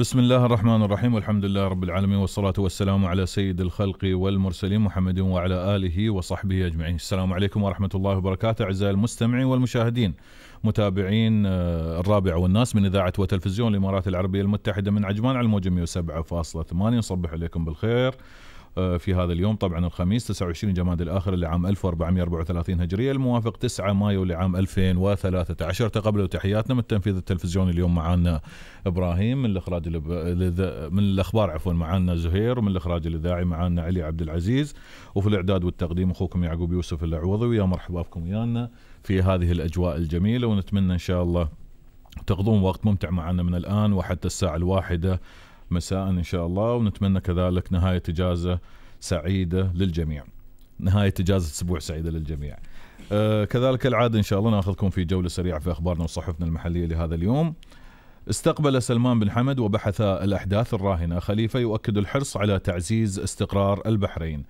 بسم الله الرحمن الرحيم والحمد لله رب العالمين والصلاة والسلام على سيد الخلق والمرسلين محمد وعلى آله وصحبه أجمعين السلام عليكم ورحمة الله وبركاته أعزائي المستمعين والمشاهدين متابعين الرابع والناس من إذاعة وتلفزيون الإمارات العربية المتحدة من عجمان على الموجة 107.8 نصبح عليكم بالخير آه، في هذا اليوم طبعا الخميس 29 جماد الاخر لعام 1434 هجريه الموافق 9 مايو لعام 2013 تقبلوا تحياتنا من التنفيذ التلفزيوني اليوم معانا ابراهيم من الاخراج من الاخبار عفوا معانا زهير ومن الاخراج الاذاعي معانا علي عبد العزيز وفي الاعداد والتقديم اخوكم يعقوب يوسف العوضي ويا مرحبا بكم ويانا في هذه الاجواء الجميله ونتمنى ان شاء الله تقضون وقت ممتع معنا من الآن وحتى الساعة الواحدة مساء إن شاء الله ونتمنى كذلك نهاية إجازة سعيدة للجميع نهاية إجازة أسبوع سعيدة للجميع أه كذلك العادة إن شاء الله ناخذكم في جولة سريعة في أخبارنا وصحفنا المحلية لهذا اليوم استقبل سلمان بن حمد وبحث الأحداث الراهنة خليفة يؤكد الحرص على تعزيز استقرار البحرين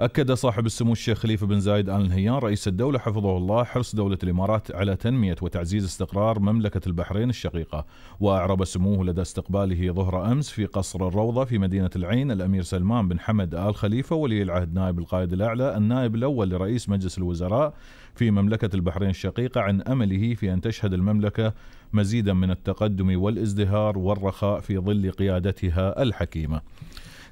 أكد صاحب السمو الشيخ خليفة بن زايد آل نهيان رئيس الدولة حفظه الله حرص دولة الإمارات على تنمية وتعزيز استقرار مملكة البحرين الشقيقة وأعرب سموه لدى استقباله ظهر أمس في قصر الروضة في مدينة العين الأمير سلمان بن حمد آل خليفة ولي العهد نائب القائد الأعلى النائب الأول لرئيس مجلس الوزراء في مملكة البحرين الشقيقة عن أمله في أن تشهد المملكة مزيدا من التقدم والازدهار والرخاء في ظل قيادتها الحكيمة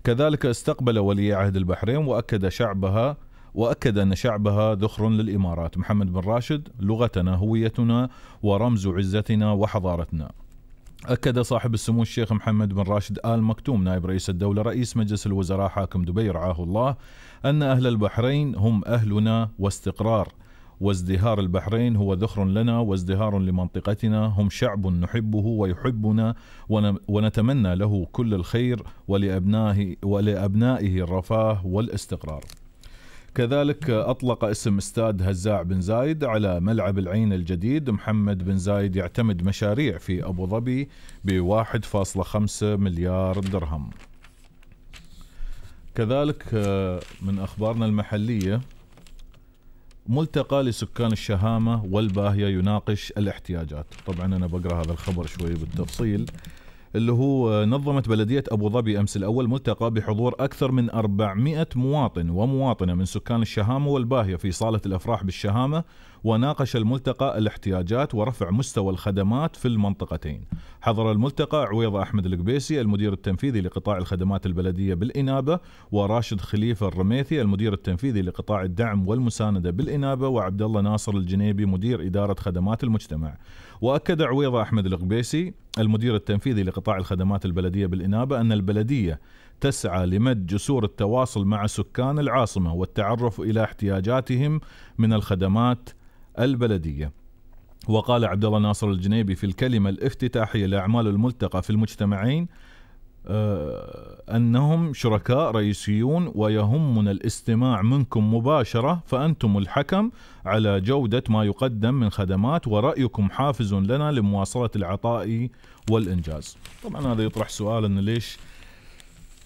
كذلك استقبل ولي عهد البحرين واكد شعبها واكد ان شعبها ذخر للامارات محمد بن راشد لغتنا هويتنا ورمز عزتنا وحضارتنا أكد صاحب السمو الشيخ محمد بن راشد آل مكتوم نائب رئيس الدولة رئيس مجلس الوزراء حاكم دبي رعاه الله أن أهل البحرين هم أهلنا واستقرار وازدهار البحرين هو ذخر لنا وازدهار لمنطقتنا هم شعب نحبه ويحبنا ونتمنى له كل الخير ولأبنائه, ولأبنائه الرفاه والاستقرار كذلك أطلق اسم استاد هزاع بن زايد على ملعب العين الجديد محمد بن زايد يعتمد مشاريع في أبو ظبي ب 1.5 مليار درهم كذلك آه، من أخبارنا المحلية ملتقى لسكان الشهامة والباهية يناقش الاحتياجات طبعا أنا بقرأ هذا الخبر شوي بالتفصيل اللي هو نظمت بلدية أبو ظبي أمس الأول ملتقى بحضور أكثر من 400 مواطن ومواطنة من سكان الشهامة والباهية في صالة الأفراح بالشهامة وناقش الملتقى الاحتياجات ورفع مستوى الخدمات في المنطقتين حضر الملتقى عويض أحمد القبيسي المدير التنفيذي لقطاع الخدمات البلدية بالإنابة وراشد خليفة الرميثي المدير التنفيذي لقطاع الدعم والمساندة بالإنابة وعبد الله ناصر الجنيبي مدير إدارة خدمات المجتمع وأكد عويض أحمد القبيسي المدير التنفيذي لقطاع الخدمات البلدية بالإنابة أن البلدية تسعى لمد جسور التواصل مع سكان العاصمة والتعرف إلى احتياجاتهم من الخدمات البلدية وقال عبد الله ناصر الجنيبي في الكلمة الافتتاحية لأعمال الملتقى في المجتمعين آه، أنهم شركاء رئيسيون ويهمنا الاستماع منكم مباشرة فأنتم الحكم على جودة ما يقدم من خدمات ورأيكم حافز لنا لمواصلة العطاء والإنجاز طبعا هذا يطرح سؤال أنه ليش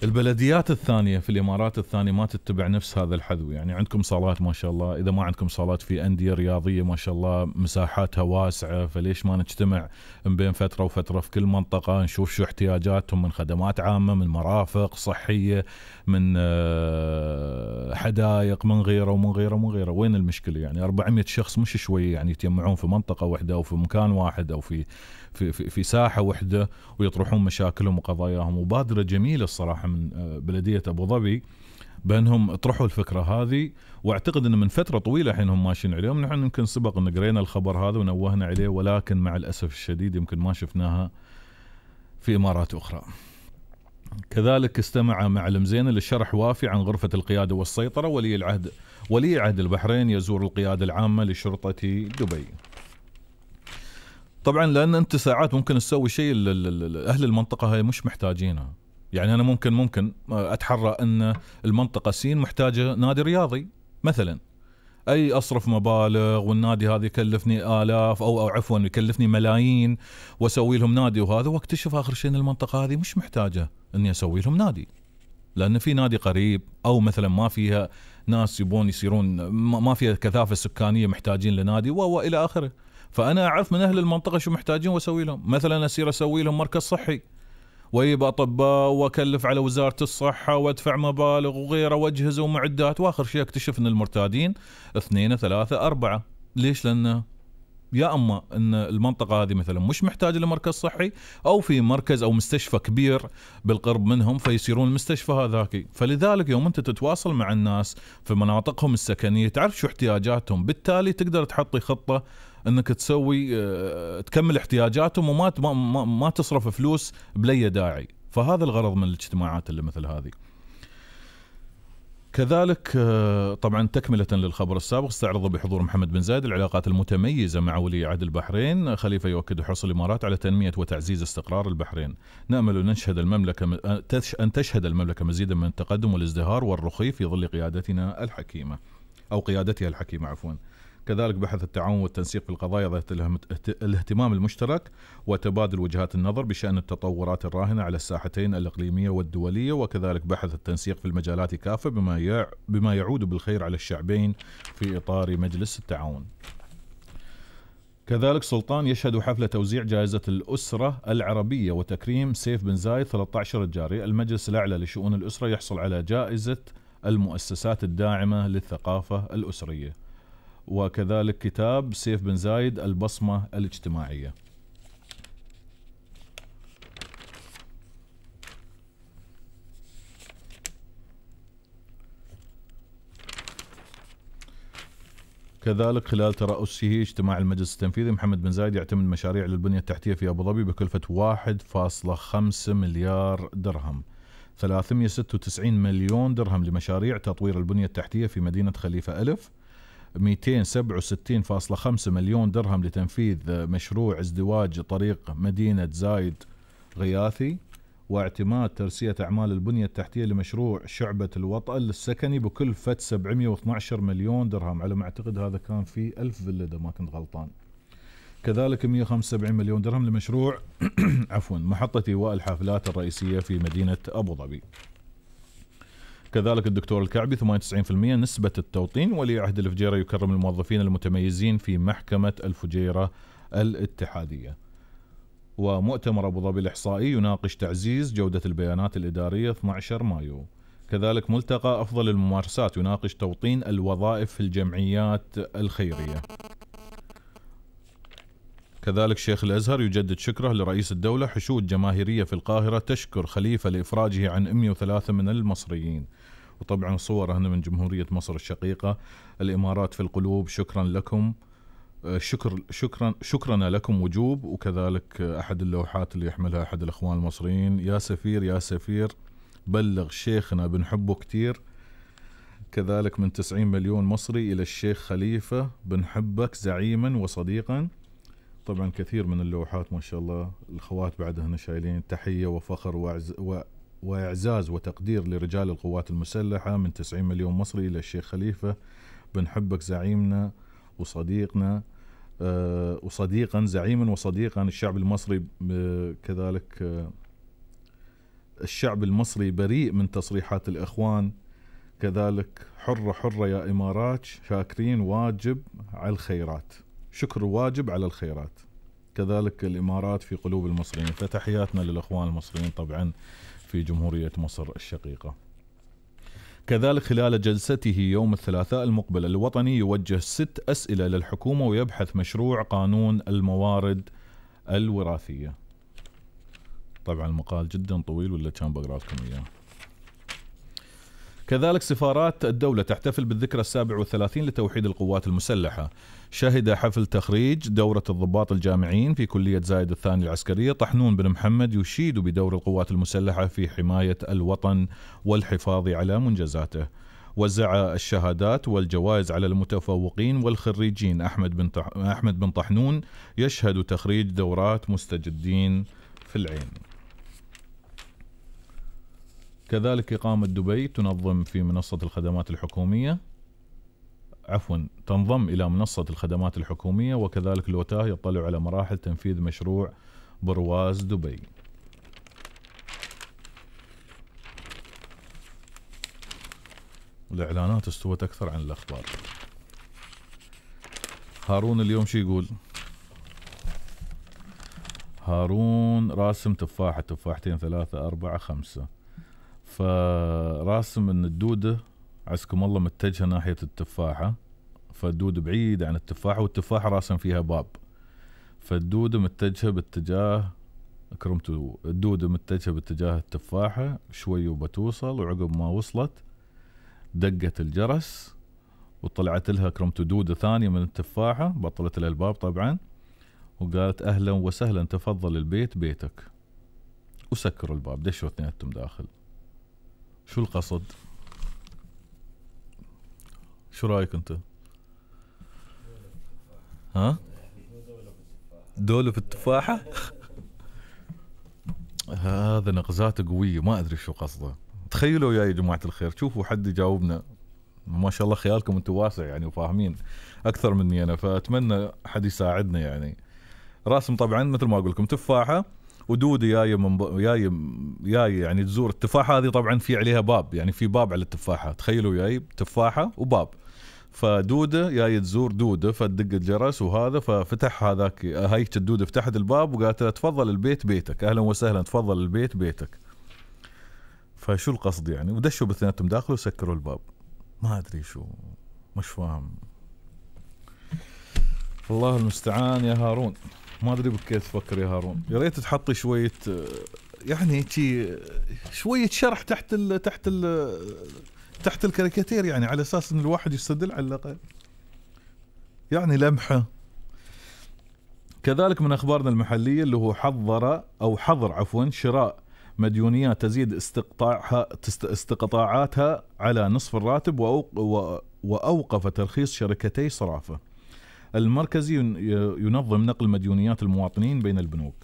البلديات الثانيه في الامارات الثانيه ما تتبع نفس هذا الحذو يعني عندكم صالات ما شاء الله اذا ما عندكم صالات في انديه رياضيه ما شاء الله مساحاتها واسعه فليش ما نجتمع من بين فتره وفتره في كل منطقه نشوف شو احتياجاتهم من خدمات عامه من مرافق صحيه من آه، حدائق من غيره ومن غيره ومن غيره وين المشكله يعني 400 شخص مش شويه يعني يتجمعون في منطقه واحده او في مكان واحد او في في, في, في ساحه وحده ويطرحون مشاكلهم وقضاياهم مبادره جميله الصراحه من آه، بلديه ابو ظبي بانهم طرحوا الفكره هذه واعتقد ان من فتره طويله الحين هم ماشيين عليهم نحن يمكن سبق ان قرينا الخبر هذا ونوهنا عليه ولكن مع الاسف الشديد يمكن ما شفناها في امارات اخرى. كذلك استمع معلم زين للشرح وافي عن غرفة القيادة والسيطرة ولي العهد ولي عهد البحرين يزور القيادة العامة لشرطة دبي طبعا لان انت ساعات ممكن تسوي شيء اهل المنطقه هاي مش محتاجينه يعني انا ممكن ممكن اتحرى ان المنطقه سين محتاجه نادي رياضي مثلا اي اصرف مبالغ والنادي هذا يكلفني الاف او, أو عفوا يكلفني ملايين واسوي لهم نادي وهذا واكتشف اخر شيء ان المنطقه هذه مش محتاجه اني اسوي لهم نادي لان في نادي قريب او مثلا ما فيها ناس يبون يصيرون ما فيها كثافه سكانيه محتاجين لنادي والى اخره فانا اعرف من اهل المنطقه شو محتاجين واسوي لهم مثلا اسير اسوي لهم مركز صحي واجيب اطباء واكلف على وزاره الصحه وادفع مبالغ وغيره واجهزه ومعدات واخر شيء اكتشف ان المرتادين اثنين ثلاثه اربعه ليش لانه يا اما ان المنطقه هذه مثلا مش محتاجه لمركز صحي او في مركز او مستشفى كبير بالقرب منهم فيصيرون المستشفى هذاك فلذلك يوم انت تتواصل مع الناس في مناطقهم السكنيه تعرف شو احتياجاتهم بالتالي تقدر تحطي خطه انك تسوي آه، تكمل احتياجاتهم وما ما, ما تصرف فلوس بلي داعي فهذا الغرض من الاجتماعات اللي مثل هذه كذلك آه، طبعا تكملة للخبر السابق استعرض بحضور محمد بن زايد العلاقات المتميزة مع ولي عهد البحرين خليفة يؤكد حرص الإمارات على تنمية وتعزيز استقرار البحرين نأمل أن نشهد المملكة أن تشهد المملكة مزيدا من التقدم والازدهار والرخي في ظل قيادتنا الحكيمة أو قيادتها الحكيمة عفواً كذلك بحث التعاون والتنسيق في القضايا ذات الاهتمام المشترك وتبادل وجهات النظر بشأن التطورات الراهنة على الساحتين الإقليمية والدولية وكذلك بحث التنسيق في المجالات كافة بما بما يعود بالخير على الشعبين في إطار مجلس التعاون. كذلك سلطان يشهد حفل توزيع جائزة الأسرة العربية وتكريم سيف بن زايد 13 الجاري المجلس الأعلى لشؤون الأسرة يحصل على جائزة المؤسسات الداعمة للثقافة الأسرية وكذلك كتاب سيف بن زايد البصمة الاجتماعية كذلك خلال ترأسه اجتماع المجلس التنفيذي محمد بن زايد يعتمد مشاريع للبنية التحتية في أبو ظبي بكلفة 1.5 مليار درهم 396 مليون درهم لمشاريع تطوير البنية التحتية في مدينة خليفة ألف 267.5 مليون درهم لتنفيذ مشروع ازدواج طريق مدينة زايد غياثي واعتماد ترسية أعمال البنية التحتية لمشروع شعبة الوطأ السكني بكلفة 712 مليون درهم على ما أعتقد هذا كان في ألف فيلا إذا ما كنت غلطان كذلك 175 مليون درهم لمشروع عفوا محطة إيواء الحافلات الرئيسية في مدينة أبو ظبي كذلك الدكتور الكعبي 98% نسبة التوطين ولي عهد الفجيرة يكرم الموظفين المتميزين في محكمة الفجيرة الاتحادية ومؤتمر أبو ظبي الإحصائي يناقش تعزيز جودة البيانات الإدارية 12 مايو كذلك ملتقى أفضل الممارسات يناقش توطين الوظائف في الجمعيات الخيرية كذلك شيخ الازهر يجدد شكره لرئيس الدوله حشود جماهيريه في القاهره تشكر خليفه لافراجه عن 103 من المصريين. وطبعا صور هنا من جمهوريه مصر الشقيقه، الامارات في القلوب شكرا لكم آه، شكر شكرا شكرنا لكم وجوب وكذلك احد اللوحات اللي يحملها احد الاخوان المصريين يا سفير يا سفير بلغ شيخنا بنحبه كثير كذلك من 90 مليون مصري الى الشيخ خليفه بنحبك زعيما وصديقا طبعا كثير من اللوحات ما شاء الله الخوات بعدهن شايلين تحيه وفخر وعز و واعزاز وتقدير لرجال القوات المسلحه من 90 مليون مصري الى الشيخ خليفه بنحبك زعيمنا وصديقنا آه، وصديقا زعيما وصديقا الشعب المصري كذلك آه، الشعب المصري بريء من تصريحات الاخوان كذلك حره حره يا امارات شاكرين واجب على الخيرات شكر واجب على الخيرات كذلك الإمارات في قلوب المصريين فتحياتنا للإخوان المصريين طبعا في جمهورية مصر الشقيقة كذلك خلال جلسته يوم الثلاثاء المقبل الوطني يوجه ست أسئلة للحكومة ويبحث مشروع قانون الموارد الوراثية طبعا المقال جدا طويل ولا كان بقرأ لكم إياه كذلك سفارات الدولة تحتفل بالذكرى السابع والثلاثين لتوحيد القوات المسلحة شهد حفل تخريج دورة الضباط الجامعين في كلية زايد الثاني العسكرية طحنون بن محمد يشيد بدور القوات المسلحة في حماية الوطن والحفاظ على منجزاته وزع الشهادات والجوائز على المتفوقين والخريجين أحمد بن أحمد بن طحنون يشهد تخريج دورات مستجدين في العين كذلك إقامة دبي تنظم في منصة الخدمات الحكومية عفوا تنضم إلى منصة الخدمات الحكومية وكذلك لوتاه يطلع على مراحل تنفيذ مشروع برواز دبي الإعلانات استوت أكثر عن الأخبار هارون اليوم شو يقول هارون راسم تفاحة تفاحتين ثلاثة أربعة خمسة فراسم ان الدوده عزكم الله متجهه ناحيه التفاحه فالدوده بعيده عن التفاحه والتفاحه راسم فيها باب فالدوده متجهه باتجاه كرمتو الدوده متجهه باتجاه التفاحه شوي وبتوصل وعقب ما وصلت دقت الجرس وطلعت لها كرمت دوده ثانيه من التفاحه بطلت لها الباب طبعا وقالت اهلا وسهلا تفضل البيت بيتك وسكروا الباب دشوا اثنيناتهم داخل شو القصد؟ شو رايك انت؟ ها؟ دولة في التفاحة؟ هذا نقزات قوية ما أدري شو قصده تخيلوا يا جماعة الخير شوفوا حد يجاوبنا ما شاء الله خيالكم انتم واسع يعني وفاهمين اكثر مني انا فاتمنى حد يساعدنا يعني راسم طبعا مثل ما اقول لكم تفاحه ودودي جايه من ب... جايه جاي يعني تزور التفاحه هذه طبعا في عليها باب يعني في باب على التفاحه تخيلوا جاي تفاحه وباب فدوده جاي تزور دوده فتدق الجرس وهذا ففتح هذاك هيك الدوده فتحت الباب وقالت لها تفضل البيت بيتك اهلا وسهلا تفضل البيت بيتك فشو القصد يعني ودشوا باثنيناتهم داخل وسكروا الباب ما ادري شو مش فاهم الله المستعان يا هارون ما ادري بكيف تفكر يا هارون يا ريت تحطي شويه يعني شي شويه شرح تحت الـ تحت الـ تحت الكاريكاتير يعني على اساس ان الواحد يستدل على الاقل يعني لمحه كذلك من اخبارنا المحليه اللي هو حظر او حظر عفوا شراء مديونيات تزيد استقطاعها استقطاعاتها على نصف الراتب وأوقف ترخيص شركتي صرافه المركزي ينظم نقل مديونيات المواطنين بين البنوك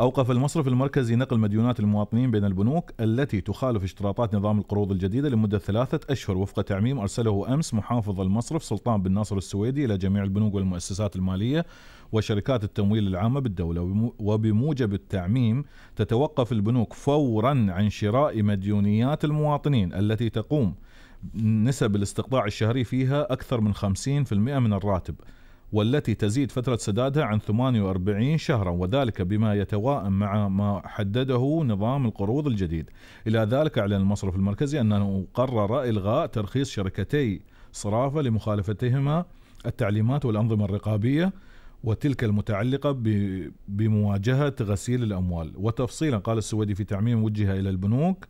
أوقف المصرف المركزي نقل مديونات المواطنين بين البنوك التي تخالف اشتراطات نظام القروض الجديدة لمدة ثلاثة أشهر وفق تعميم أرسله أمس محافظ المصرف سلطان بن ناصر السويدي إلى جميع البنوك والمؤسسات المالية وشركات التمويل العامة بالدولة وبموجب التعميم تتوقف البنوك فورا عن شراء مديونيات المواطنين التي تقوم نسب الاستقطاع الشهري فيها أكثر من 50% من الراتب والتي تزيد فترة سدادها عن 48 شهرا وذلك بما يتوائم مع ما حدده نظام القروض الجديد إلى ذلك أعلن المصرف المركزي أنه قرر إلغاء ترخيص شركتي صرافة لمخالفتهما التعليمات والأنظمة الرقابية وتلك المتعلقة بمواجهة غسيل الأموال وتفصيلا قال السويدي في تعميم وجه إلى البنوك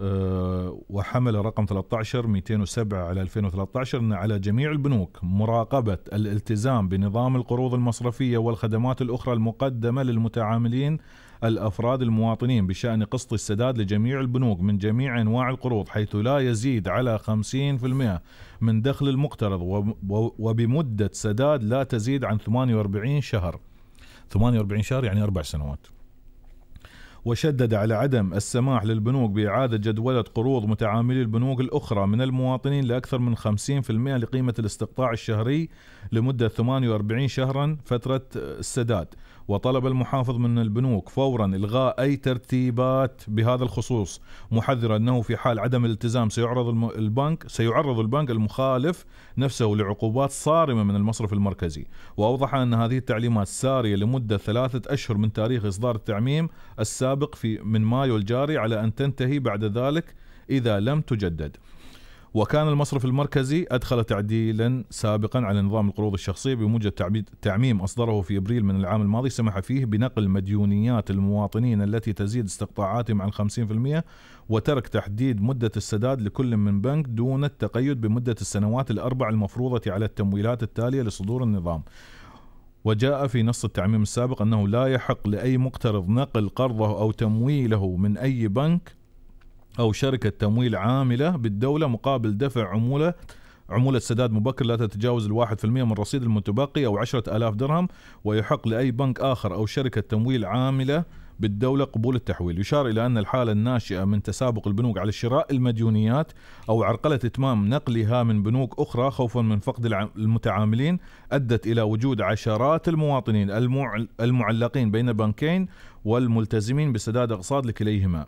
آه، وحمل رقم 13 207 على 2013 أن على جميع البنوك مراقبة الالتزام بنظام القروض المصرفية والخدمات الأخرى المقدمة للمتعاملين الأفراد المواطنين بشأن قسط السداد لجميع البنوك من جميع أنواع القروض حيث لا يزيد على 50% من دخل المقترض وبمدة سداد لا تزيد عن 48 شهر 48 شهر يعني أربع سنوات وشدد على عدم السماح للبنوك بإعادة جدولة قروض متعاملي البنوك الأخرى من المواطنين لأكثر من 50% لقيمة الاستقطاع الشهري لمدة 48 شهرا فترة السداد وطلب المحافظ من البنوك فورا إلغاء أي ترتيبات بهذا الخصوص محذرا أنه في حال عدم الالتزام سيعرض البنك سيعرض البنك المخالف نفسه لعقوبات صارمة من المصرف المركزي وأوضح أن هذه التعليمات سارية لمدة ثلاثة أشهر من تاريخ إصدار التعميم السابق في من مايو الجاري على أن تنتهي بعد ذلك إذا لم تجدد وكان المصرف المركزي أدخل تعديلا سابقا على نظام القروض الشخصية بموجب تعميم أصدره في أبريل من العام الماضي سمح فيه بنقل مديونيات المواطنين التي تزيد استقطاعاتهم عن 50% وترك تحديد مدة السداد لكل من بنك دون التقيد بمدة السنوات الأربع المفروضة على التمويلات التالية لصدور النظام وجاء في نص التعميم السابق أنه لا يحق لأي مقترض نقل قرضه أو تمويله من أي بنك أو شركة تمويل عاملة بالدولة مقابل دفع عمولة عمولة سداد مبكر لا تتجاوز الواحد في المئة من الرصيد المتبقي أو عشرة ألاف درهم ويحق لأي بنك آخر أو شركة تمويل عاملة بالدولة قبول التحويل يشار إلى أن الحالة الناشئة من تسابق البنوك على شراء المديونيات أو عرقلة إتمام نقلها من بنوك أخرى خوفا من فقد المتعاملين أدت إلى وجود عشرات المواطنين المعلقين بين بنكين والملتزمين بسداد أقساط لكليهما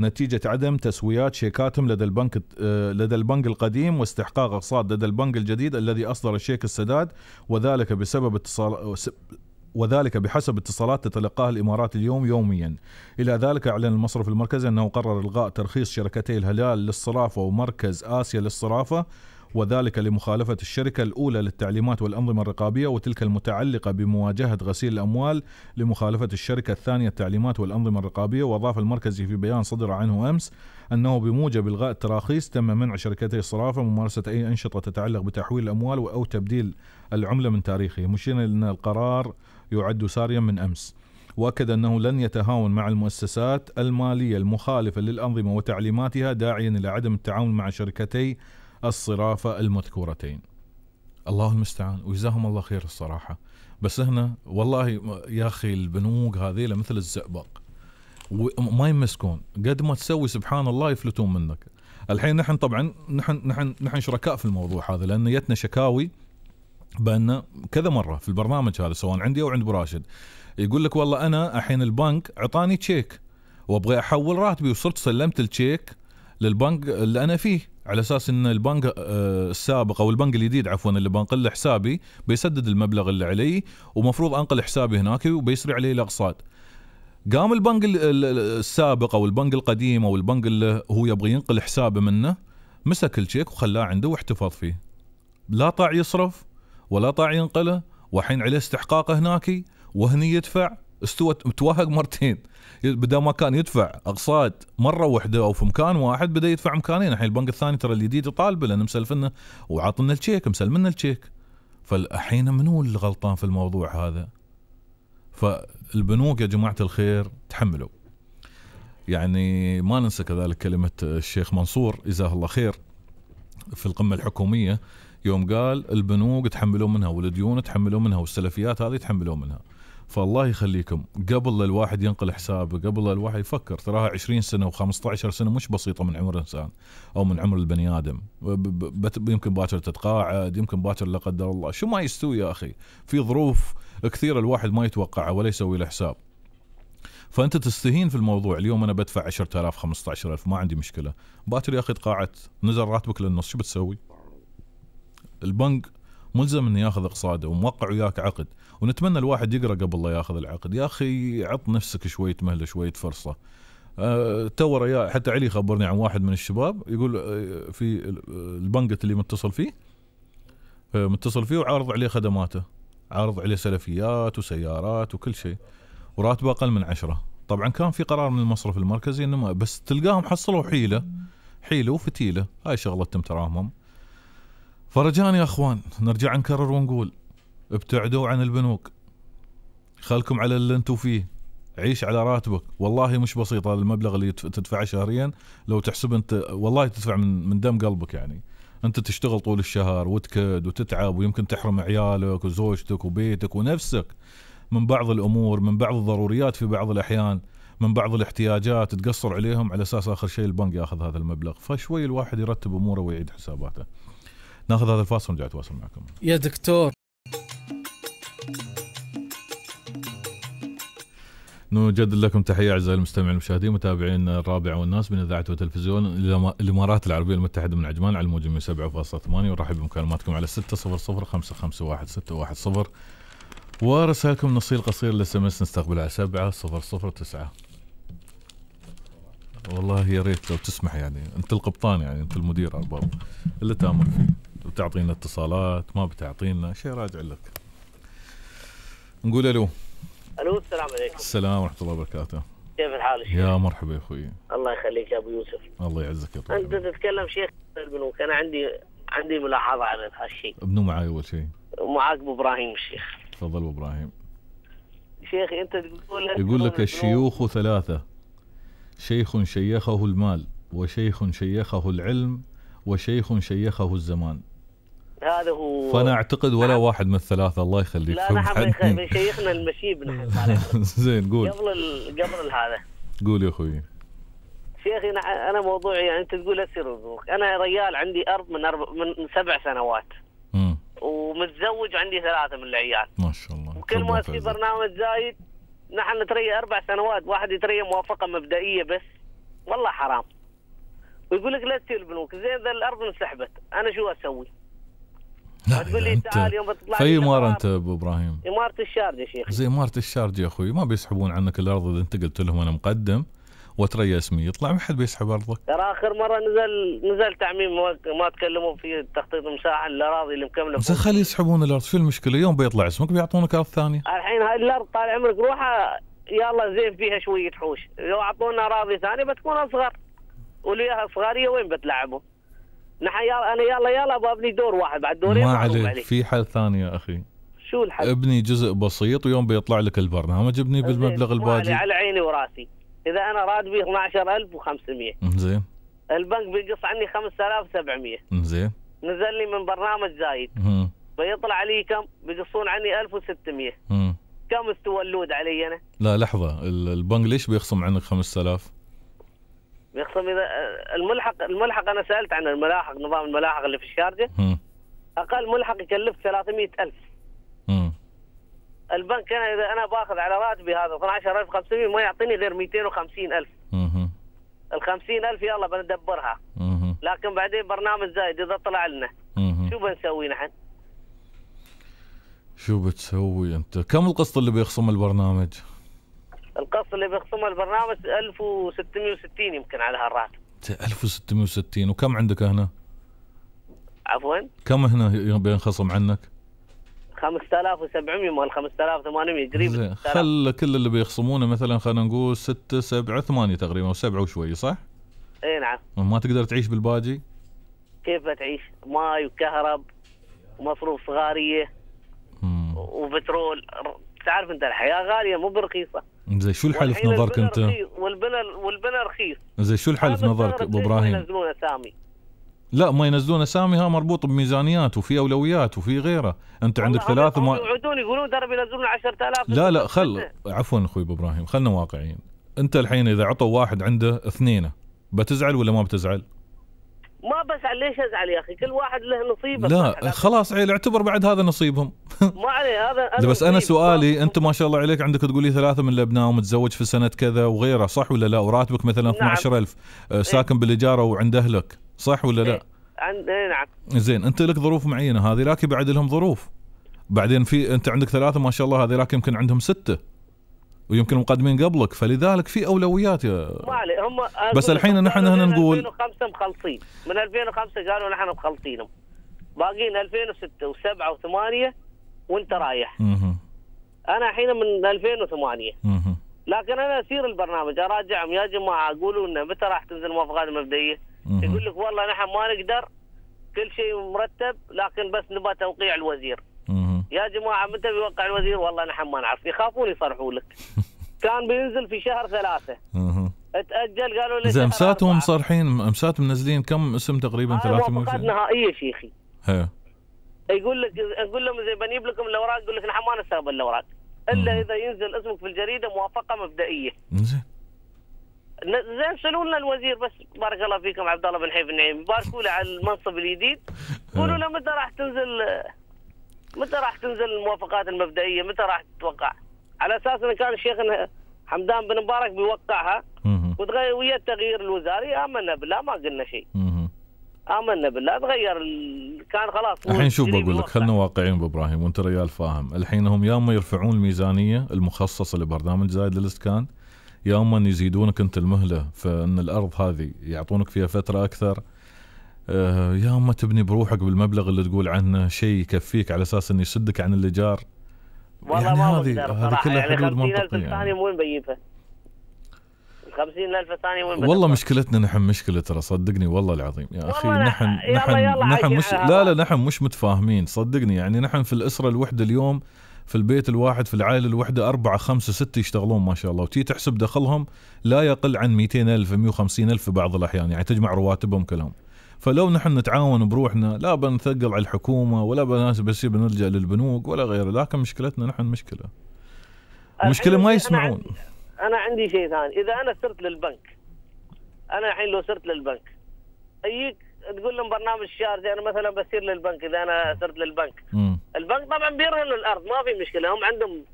نتيجة عدم تسويات شيكاتهم لدى البنك آه، لدى البنك القديم واستحقاق أقساط لدى البنك الجديد الذي أصدر الشيك السداد وذلك بسبب اتصال وذلك بحسب اتصالات تتلقاها الامارات اليوم يوميا. الى ذلك اعلن المصرف المركزي انه قرر الغاء ترخيص شركتي الهلال للصرافه ومركز اسيا للصرافه وذلك لمخالفة الشركة الأولى للتعليمات والأنظمة الرقابية وتلك المتعلقة بمواجهة غسيل الأموال لمخالفة الشركة الثانية التعليمات والأنظمة الرقابية وأضاف المركزي في بيان صدر عنه أمس أنه بموجب إلغاء التراخيص تم منع شركتي الصرافة ممارسة أي أنشطة تتعلق بتحويل الأموال أو تبديل العملة من تاريخه مشيرا أن القرار يعد ساريا من أمس واكد انه لن يتهاون مع المؤسسات الماليه المخالفه للانظمه وتعليماتها داعيا الى عدم التعاون مع شركتي الصرافة المذكورتين الله المستعان وجزاهم الله خير الصراحة بس هنا والله يا أخي البنوك هذه مثل الزئبق وما يمسكون قد ما تسوي سبحان الله يفلتون منك الحين نحن طبعا نحن نحن نحن شركاء في الموضوع هذا لان جتنا شكاوي بان كذا مره في البرنامج هذا سواء عندي او عند براشد يقول لك والله انا الحين البنك اعطاني تشيك وابغى احول راتبي وصرت سلمت التشيك للبنك اللي انا فيه على اساس ان البنك آه، السابق او البنك الجديد عفوا اللي بنقل حسابي بيسدد المبلغ اللي علي ومفروض انقل حسابي هناك وبيسري عليه الاقساط قام البنك السابق او البنك القديم او البنك اللي هو يبغى ينقل حسابه منه مسك الشيك وخلاه عنده واحتفظ فيه لا طاع يصرف ولا طاع ينقله وحين عليه استحقاقه هناك وهني يدفع استوت توهق مرتين بدا ما كان يدفع اقساط مره واحده او في مكان واحد بدا يدفع مكانين الحين البنك الثاني ترى الجديد يطالبه لانه مسلفنا وعاطلنا الشيك مسلمنا الشيك فالحين منو اللي غلطان في الموضوع هذا؟ فالبنوك يا جماعه الخير تحملوا يعني ما ننسى كذلك كلمه الشيخ منصور جزاه الله خير في القمه الحكوميه يوم قال البنوك تحملوا منها والديون تحملوا منها والسلفيات هذه تحملوا منها فالله يخليكم قبل الواحد ينقل حسابه قبل الواحد يفكر تراها 20 سنه و15 سنه مش بسيطه من عمر الانسان او من عمر البني ادم يمكن باكر تتقاعد يمكن باكر لا قدر الله شو ما يستوي يا اخي في ظروف كثيره الواحد ما يتوقعها ولا يسوي له حساب فانت تستهين في الموضوع اليوم انا بدفع 10000 15000 ما عندي مشكله باكر يا اخي تقاعدت نزل راتبك للنص شو بتسوي البنك ملزم انه ياخذ اقساطه وموقع وياك عقد ونتمنى الواحد يقرا قبل لا ياخذ العقد يا اخي عط نفسك شويه مهله شويه فرصه أه، تو ريا حتى علي خبرني عن واحد من الشباب يقول أه، في البنك اللي متصل فيه أه، متصل فيه وعارض عليه خدماته عارض عليه سلفيات وسيارات وكل شيء وراتبه اقل من عشرة طبعا كان في قرار من المصرف المركزي انه بس تلقاهم حصلوا حيله حيله وفتيله هاي شغلتهم تراهمهم فرجاء يا اخوان نرجع نكرر ونقول ابتعدوا عن البنوك خلكم على اللي انتم فيه عيش على راتبك والله مش بسيط هذا المبلغ اللي تدفعه شهريا لو تحسب انت والله تدفع من من دم قلبك يعني انت تشتغل طول الشهر وتكد وتتعب ويمكن تحرم عيالك وزوجتك وبيتك ونفسك من بعض الامور من بعض الضروريات في بعض الاحيان من بعض الاحتياجات تقصر عليهم على اساس اخر شيء البنك ياخذ هذا المبلغ فشوي الواحد يرتب اموره ويعيد حساباته ناخذ هذا الفاصل ونرجع اتواصل معكم يا دكتور نجدد لكم تحية أعزائي المستمعين والمشاهدين متابعين الرابع والناس من إذاعة وتلفزيون الإمارات العربية المتحدة من عجمان على الموجة 107.8 7.8 ورحب بمكالماتكم على 600551610 ورسائلكم نصيل قصير الاس ام اس نستقبلها 7009 والله يا ريت لو تسمح يعني انت القبطان يعني انت المدير ارباب اللي تامر فيه بتعطينا اتصالات ما بتعطينا شيء راجع لك نقول الو الو السلام عليكم السلام ورحمه الله وبركاته كيف الحال شيخ؟ يا مرحبا يا اخوي الله يخليك يا ابو يوسف الله يعزك يا طويل انت تتكلم شيخ البنوك انا عندي عندي ملاحظه على هالشيء بنو معي اول شيء معاك ابو ابراهيم الشيخ تفضل ابو ابراهيم شيخ انت تقول يقول لك الشيوخ ثلاثه شيخ شيخه المال وشيخ شيخه العلم وشيخ شيخه الزمان هذا هو فانا اعتقد ولا نعم. واحد من الثلاثه الله يخليك لا نحن شيخنا المشيب نحن زين قول قبل قبل هذا قول يا اخوي شيخي انا موضوعي يعني انت تقول اسير رزقك انا ريال عندي ارض من أرب... من سبع سنوات ومتزوج عندي ثلاثه من العيال ما شاء الله وكل ما في برنامج زايد نحن نتريى اربع سنوات واحد يتريى موافقه مبدئيه بس والله حرام ويقول لك لا تسير البنوك زين ذا الارض انسحبت انا شو اسوي؟ تقول لي تعال يوم بتطلع في اماره انت ابو ابراهيم اماره الشارجه شيخ زي اماره الشارجه يا اخوي ما بيسحبون عنك الارض اذا انت قلت لهم انا مقدم وتري اسمي يطلع ما حد بيسحب ارضك ترى اخر مره نزل نزل تعميم ما تكلموا في تخطيط مساحه الاراضي اللي مكمله زين خلي يسحبون الارض شو المشكله يوم بيطلع اسمك بيعطونك ارض ثانيه الحين هاي الارض طال عمرك روحها يلا زين فيها شويه حوش لو اعطونا اراضي ثانيه بتكون اصغر وليها صغاريه وين بتلعبوا نحن يلا انا يلا يلا ابني دور واحد بعد دورين ما عليك في حل ثاني يا اخي شو الحل؟ ابني جزء بسيط ويوم بيطلع لك البرنامج ابني بالمبلغ الباقي على عيني وراسي اذا انا راتبي 12500 زين البنك بيقص عني 5700 زين نزل لي من برنامج زايد مم. بيطلع لي كم؟ بيقصون عني 1600 مم. كم اللود علي انا؟ لا لحظه البنك ليش بيخصم عنك 5000؟ بيخصم اذا الملحق الملحق انا سالت عن الملاحق نظام الملاحق اللي في الشارجه م. اقل ملحق يكلف 300000 البنك انا اذا انا باخذ على راتبي هذا 12500 ما يعطيني غير 250000 ال 50000 يلا بندبرها مم. لكن بعدين برنامج زايد اذا طلع لنا مم. شو بنسوي نحن؟ شو بتسوي انت؟ كم القسط اللي بيخصم البرنامج؟ القسط اللي بيخصمه البرنامج 1660 يمكن على هالراتب 1660 وكم عندك هنا؟ عفوا كم هنا بينخصم عنك؟ 5700 مال 5800 قريب خل كل اللي بيخصمونه مثلا خلينا نقول 6 7 8 تقريبا او 7 وشوي صح؟ اي نعم ما تقدر تعيش بالباجي؟ كيف بتعيش؟ ماي وكهرب ومصروف صغاريه وبترول تعرف انت الحياه غاليه مو برخيصه زي شو الحل في نظرك انت؟ والبلا والبلا رخيص زي شو الحل في نظرك ابو ابراهيم؟ ينزلون اسامي لا ما ينزلون اسامي ها مربوط بميزانيات وفي اولويات وفي غيره، انت عندك ثلاث ما يقعدون يقولون ترى بينزلون 10000 لا لا خل عفوا اخوي ابو ابراهيم خلنا واقعيين، انت الحين اذا عطوا واحد عنده اثنين بتزعل ولا ما بتزعل؟ ما على ليش ازعل يا اخي كل واحد له نصيبه لا خلاص عيل اعتبر بعد هذا نصيبهم ما عليه هذا أنا بس انا سؤالي انت ما شاء الله عليك عندك تقولي ثلاثه من الابناء ومتزوج في سنه كذا وغيره صح ولا لا وراتبك مثلا نعم. 12000 آه، إيه. ساكن بالإجارة وعند أهلك صح ولا لا؟ إيه. عند إيه، نعم زين أنت لك ظروف معينة هذه لكن بعد لهم ظروف بعدين في أنت عندك ثلاثة ما شاء الله هذه لكن يمكن عندهم ستة ويمكن مقدمين قبلك فلذلك في اولويات يا هم بس الحين نحن هنا نقول من 2005 مخلصين من 2005 قالوا نحن مخلصينهم باقيين 2006 و7 و8 وانت رايح مه. انا الحين من 2008 مه. لكن انا اسير البرنامج اراجعهم يا جماعه قولوا لنا متى راح تنزل الموافقات المبدئيه؟ يقول لك والله نحن ما نقدر كل شيء مرتب لكن بس نبغى توقيع الوزير يا جماعه متى بيوقع الوزير والله نحن ما نعرف يخافون يصرحوا لك كان بينزل في شهر ثلاثه تاجل قالوا لي زين امساتهم صارحين امسات منزلين كم اسم تقريبا 300 موافقات نهائيه شيخي هي. يقول لك نقول لهم زي بنجيب لكم الاوراق يقول لك نحن ما نستقبل الاوراق الا اذا ينزل اسمك في الجريده موافقه مبدئيه زين زين سلوا لنا الوزير بس بارك الله فيكم عبد الله بن حيف النعيم باركوا له على المنصب الجديد قولوا له متى راح تنزل متى راح تنزل الموافقات المبدئيه؟ متى راح تتوقع؟ على اساس ان كان الشيخ حمدان بن مبارك بيوقعها وتغير ويا التغيير الوزاري امنا بالله ما قلنا شيء. امنا بالله تغير كان خلاص الحين شو بقول لك خلينا واقعين ابراهيم وانت ريال فاهم، الحين هم يا اما يرفعون الميزانيه المخصصه لبرنامج زايد للاسكان يا اما يزيدونك انت المهله فان الارض هذه يعطونك فيها فتره اكثر آه، يا اما تبني بروحك بالمبلغ اللي تقول عنه شيء يكفيك على اساس انه يسدك عن الايجار والله يعني ما هذه هذه كلها يعني حلول منطقيه يعني. وين بجيبها؟ 50000 ثانيه وين والله مشكلتنا نحن مشكله ترى صدقني والله العظيم يا اخي نحن نحن يلا نحن مش لا لا نحن مش متفاهمين صدقني يعني نحن في الاسره الوحده اليوم في البيت الواحد في العائله الوحده أربعة خمسة ستة يشتغلون ما شاء الله وتي تحسب دخلهم لا يقل عن 200 ألف 150 ألف في بعض الأحيان يعني تجمع رواتبهم كلهم فلو نحن نتعاون بروحنا لا بنثقل على الحكومه ولا بناس بس بنلجا للبنوك ولا غيره لكن مشكلتنا نحن مشكله المشكله ما يسمعون أنا عندي, شيء ثاني اذا انا صرت للبنك انا الحين لو صرت للبنك اجيك تقول لهم برنامج الشارجه انا مثلا بسير للبنك اذا انا صرت للبنك م. البنك طبعا بيرهن الارض ما في مشكله هم عندهم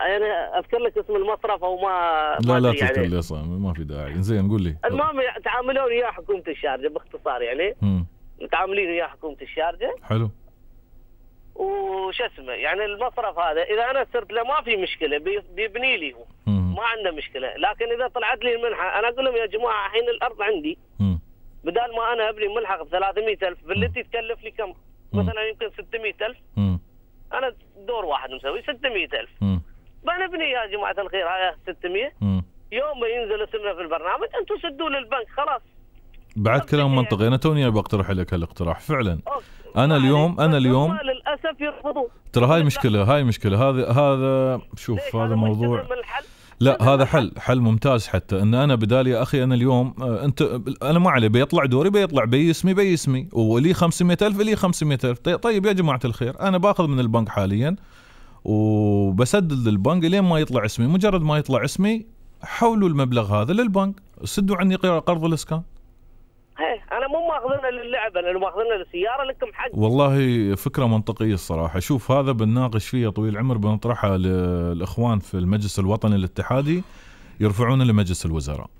انا يعني اذكر لك اسم المصرف او ما لا لا تذكر يعني. لي اصلا ما في داعي زين قول لي المهم تعاملون وياه حكومه الشارجه باختصار يعني متعاملين وياه حكومه الشارجه حلو وش اسمه يعني المصرف هذا اذا انا صرت له ما في مشكله بيبني لي هو ما عنده مشكله لكن اذا طلعت لي المنحه انا اقول لهم يا جماعه الحين الارض عندي بدال ما انا ابني ملحق ب الف بالتي تكلف لي كم؟ مثلا يمكن 600 الف انا دور واحد مسوي 600 600000 بنبني يا جماعه الخير على 600 يوم ما ينزل اسمنا في البرنامج انتم سدوا للبنك خلاص بعد كلام منطقي انا توني بقترح لك هالاقتراح فعلا أوكي. انا اليوم انا اليوم للاسف يرفضون ترى هاي مشكله هاي مشكله هذا هذا شوف هذا موضوع لا هذا حل حل ممتاز حتى ان انا بدالي يا اخي انا اليوم آه، انت انا ما علي بيطلع دوري بيطلع بي اسمي بي اسمي ولي 500000 لي 500000 طيب يا جماعه الخير انا باخذ من البنك حاليا وبسدد للبنك لين ما يطلع اسمي مجرد ما يطلع اسمي حولوا المبلغ هذا للبنك سدوا عني قرض الاسكان انا مو ماخذنا للعبه انا ماخذنا للسياره لكم حق والله فكره منطقيه الصراحه شوف هذا بنناقش فيه طويل العمر بنطرحها للاخوان في المجلس الوطني الاتحادي يرفعونه لمجلس الوزراء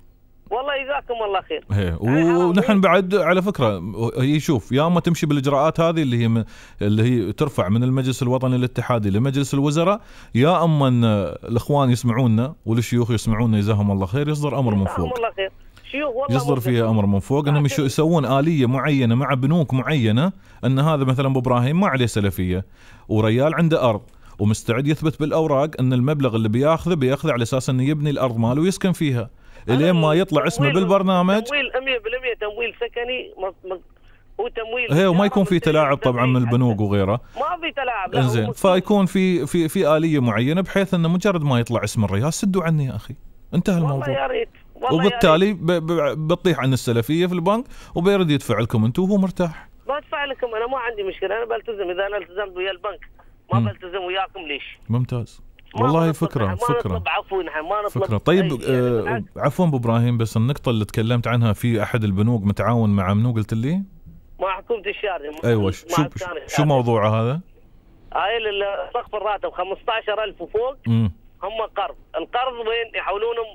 جزاكم الله خير إيه، ونحن بعد على فكره هي شوف يا اما تمشي بالاجراءات هذه اللي هي اللي هي ترفع من المجلس الوطني الاتحادي لمجلس الوزراء يا اما الاخوان يسمعونا والشيوخ يسمعونا جزاهم الله خير يصدر امر من فوق الله خير يصدر فيها امر من فوق انهم يسوون اليه معينه مع بنوك معينه ان هذا مثلا ابو ابراهيم ما عليه سلفيه وريال عنده ارض ومستعد يثبت بالاوراق ان المبلغ اللي بياخذه بياخذه على اساس انه يبني الارض ماله ويسكن فيها لين ما يطلع اسمه بالبرنامج تمويل 100% تمويل سكني وتمويل هي وما يكون في تلاعب طبعا من البنوك وغيره ما في تلاعب زين فيكون في في في اليه معينه بحيث انه مجرد ما يطلع اسم الرياض سدوا عني يا اخي انتهى الموضوع والله يا ريت وبالتالي بتطيح عن السلفيه في البنك وبيرد يدفع لكم انتم وهو مرتاح بدفع لكم انا ما عندي مشكله انا بلتزم اذا انا التزمت ويا البنك ما بلتزم وياكم ليش ممتاز والله فكرة فكرة ما عفوا ما نطلب فكرة طيب يعني آه عفوا ابو ابراهيم بس النقطة اللي تكلمت عنها في احد البنوك متعاون مع منو قلت لي؟ مع حكومة الشارع ايوه شو شو, شو موضوعه هذا؟ هاي آه، سقف الراتب 15000 وفوق هم قرض، القرض وين يحولونهم